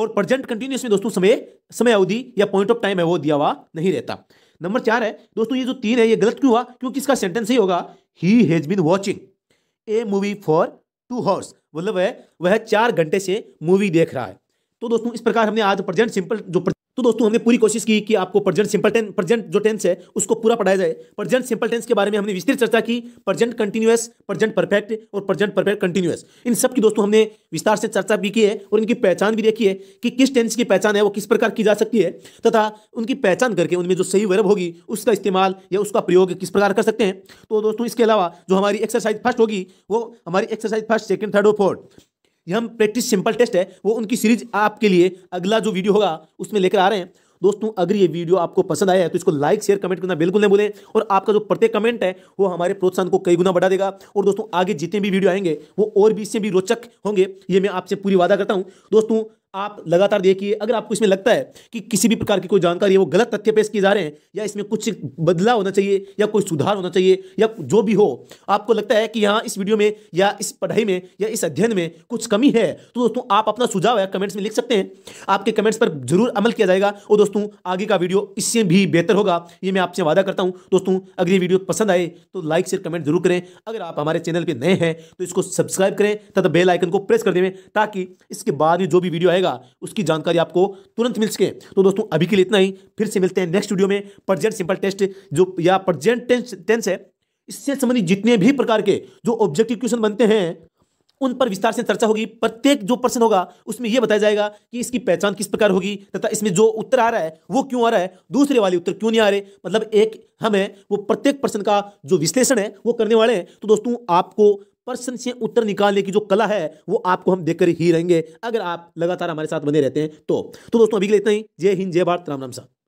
और प्रजेंट कंटिन्यूस में दोस्तों समय समय अवधि या पॉइंट ऑफ टाइम है वो दिया हुआ नहीं रहता नंबर चार है दोस्तों ये जो तीन है ये गलत क्यों हुआ क्योंकि इसका सेंटेंस ही होगा he has been watching a movie for two hours मतलब वह वह चार घंटे से मूवी देख रहा है तो दोस्तों इस प्रकार हमने आज प्रेजेंट सिंपल जो तो दोस्तों हमने पूरी कोशिश की कि आपको प्रेजेंट सिंपल टेंस प्रेजेंट जो टेंस है उसको पूरा पढ़ाया जाए प्रेजेंट सिंपल टेंस के बारे में हमने विस्तृत चर्चा की प्रेजेंट कंटिन्यूस प्रेजेंट परफेक्ट और प्रेजेंट परफेक्ट कंटिन्यूस इन सब की दोस्तों हमने विस्तार से चर्चा भी की है और इनकी पहचान भी देखी है कि किस टेंस की पहचान है वो किस प्रकार की जा सकती है तथा उनकी पहचान करके उनमें जो सही वर्ब होगी उसका इस्तेमाल या उसका प्रयोग किस प्रकार कर सकते हैं तो दोस्तों इसके अलावा जो हमारी एक्सरसाइज फर्स्ट होगी वो हमारी एक्सरसाइज फर्स्ट सेकेंड थर्ड और फोर्थ ये हम प्रैक्टिस सिंपल टेस्ट है वो उनकी सीरीज आपके लिए अगला जो वीडियो होगा उसमें लेकर आ रहे हैं दोस्तों अगर ये वीडियो आपको पसंद आया है तो इसको लाइक शेयर कमेंट करना बिल्कुल नहीं भूलें और आपका जो प्रत्येक कमेंट है वो हमारे प्रोत्साहन को कई गुना बढ़ा देगा और दोस्तों आगे जितने भी वीडियो आएंगे वो और भी इससे भी रोचक होंगे ये मैं आपसे पूरी वादा करता हूँ दोस्तों आप लगातार देखिए अगर आपको इसमें लगता है कि किसी भी प्रकार की कोई जानकारी है वो गलत तथ्य पेश किए जा रहे हैं या इसमें कुछ बदलाव होना चाहिए या कोई सुधार होना चाहिए या जो भी हो आपको लगता है कि यहाँ इस वीडियो में या इस पढ़ाई में या इस अध्ययन में कुछ कमी है तो दोस्तों आप अपना सुझाव है कमेंट्स में लिख सकते हैं आपके कमेंट्स पर जरूर अमल किया जाएगा और दोस्तों आगे का वीडियो इससे भी बेहतर होगा ये मैं आपसे वादा करता हूँ दोस्तों अगर ये वीडियो पसंद आए तो लाइक शेयर कमेंट जरूर करें अगर आप हमारे चैनल पर नए हैं तो इसको सब्सक्राइब करें तथा बेल आइकन को प्रेस कर देवें ताकि इसके बाद जो भी वीडियो आए जाएगा उसकी जानकारी आपको तुरंत मिल सके तो दोस्तों अभी के लिए इतना ही फिर से मिलते हैं नेक्स्ट वीडियो में प्रजेंट सिंपल टेस्ट जो या प्रजेंट टेंस है इससे संबंधित जितने भी प्रकार के जो ऑब्जेक्टिव क्वेश्चन बनते हैं उन पर विस्तार से चर्चा होगी प्रत्येक जो प्रश्न होगा उसमें यह बताया जाएगा कि इसकी पहचान किस प्रकार होगी तथा इसमें जो उत्तर आ रहा है वो क्यों आ रहा है दूसरे वाले उत्तर क्यों नहीं आ रहे मतलब एक हमें वो प्रत्येक प्रश्न का जो विश्लेषण है वो करने वाले हैं तो दोस्तों आपको पर्सन से उत्तर निकालने की जो कला है वो आपको हम देखकर ही रहेंगे अगर आप लगातार हमारे साथ बने रहते हैं तो, तो दोस्तों अभी के लिए इतना ही जय हिंद जय भारत राम राम साहब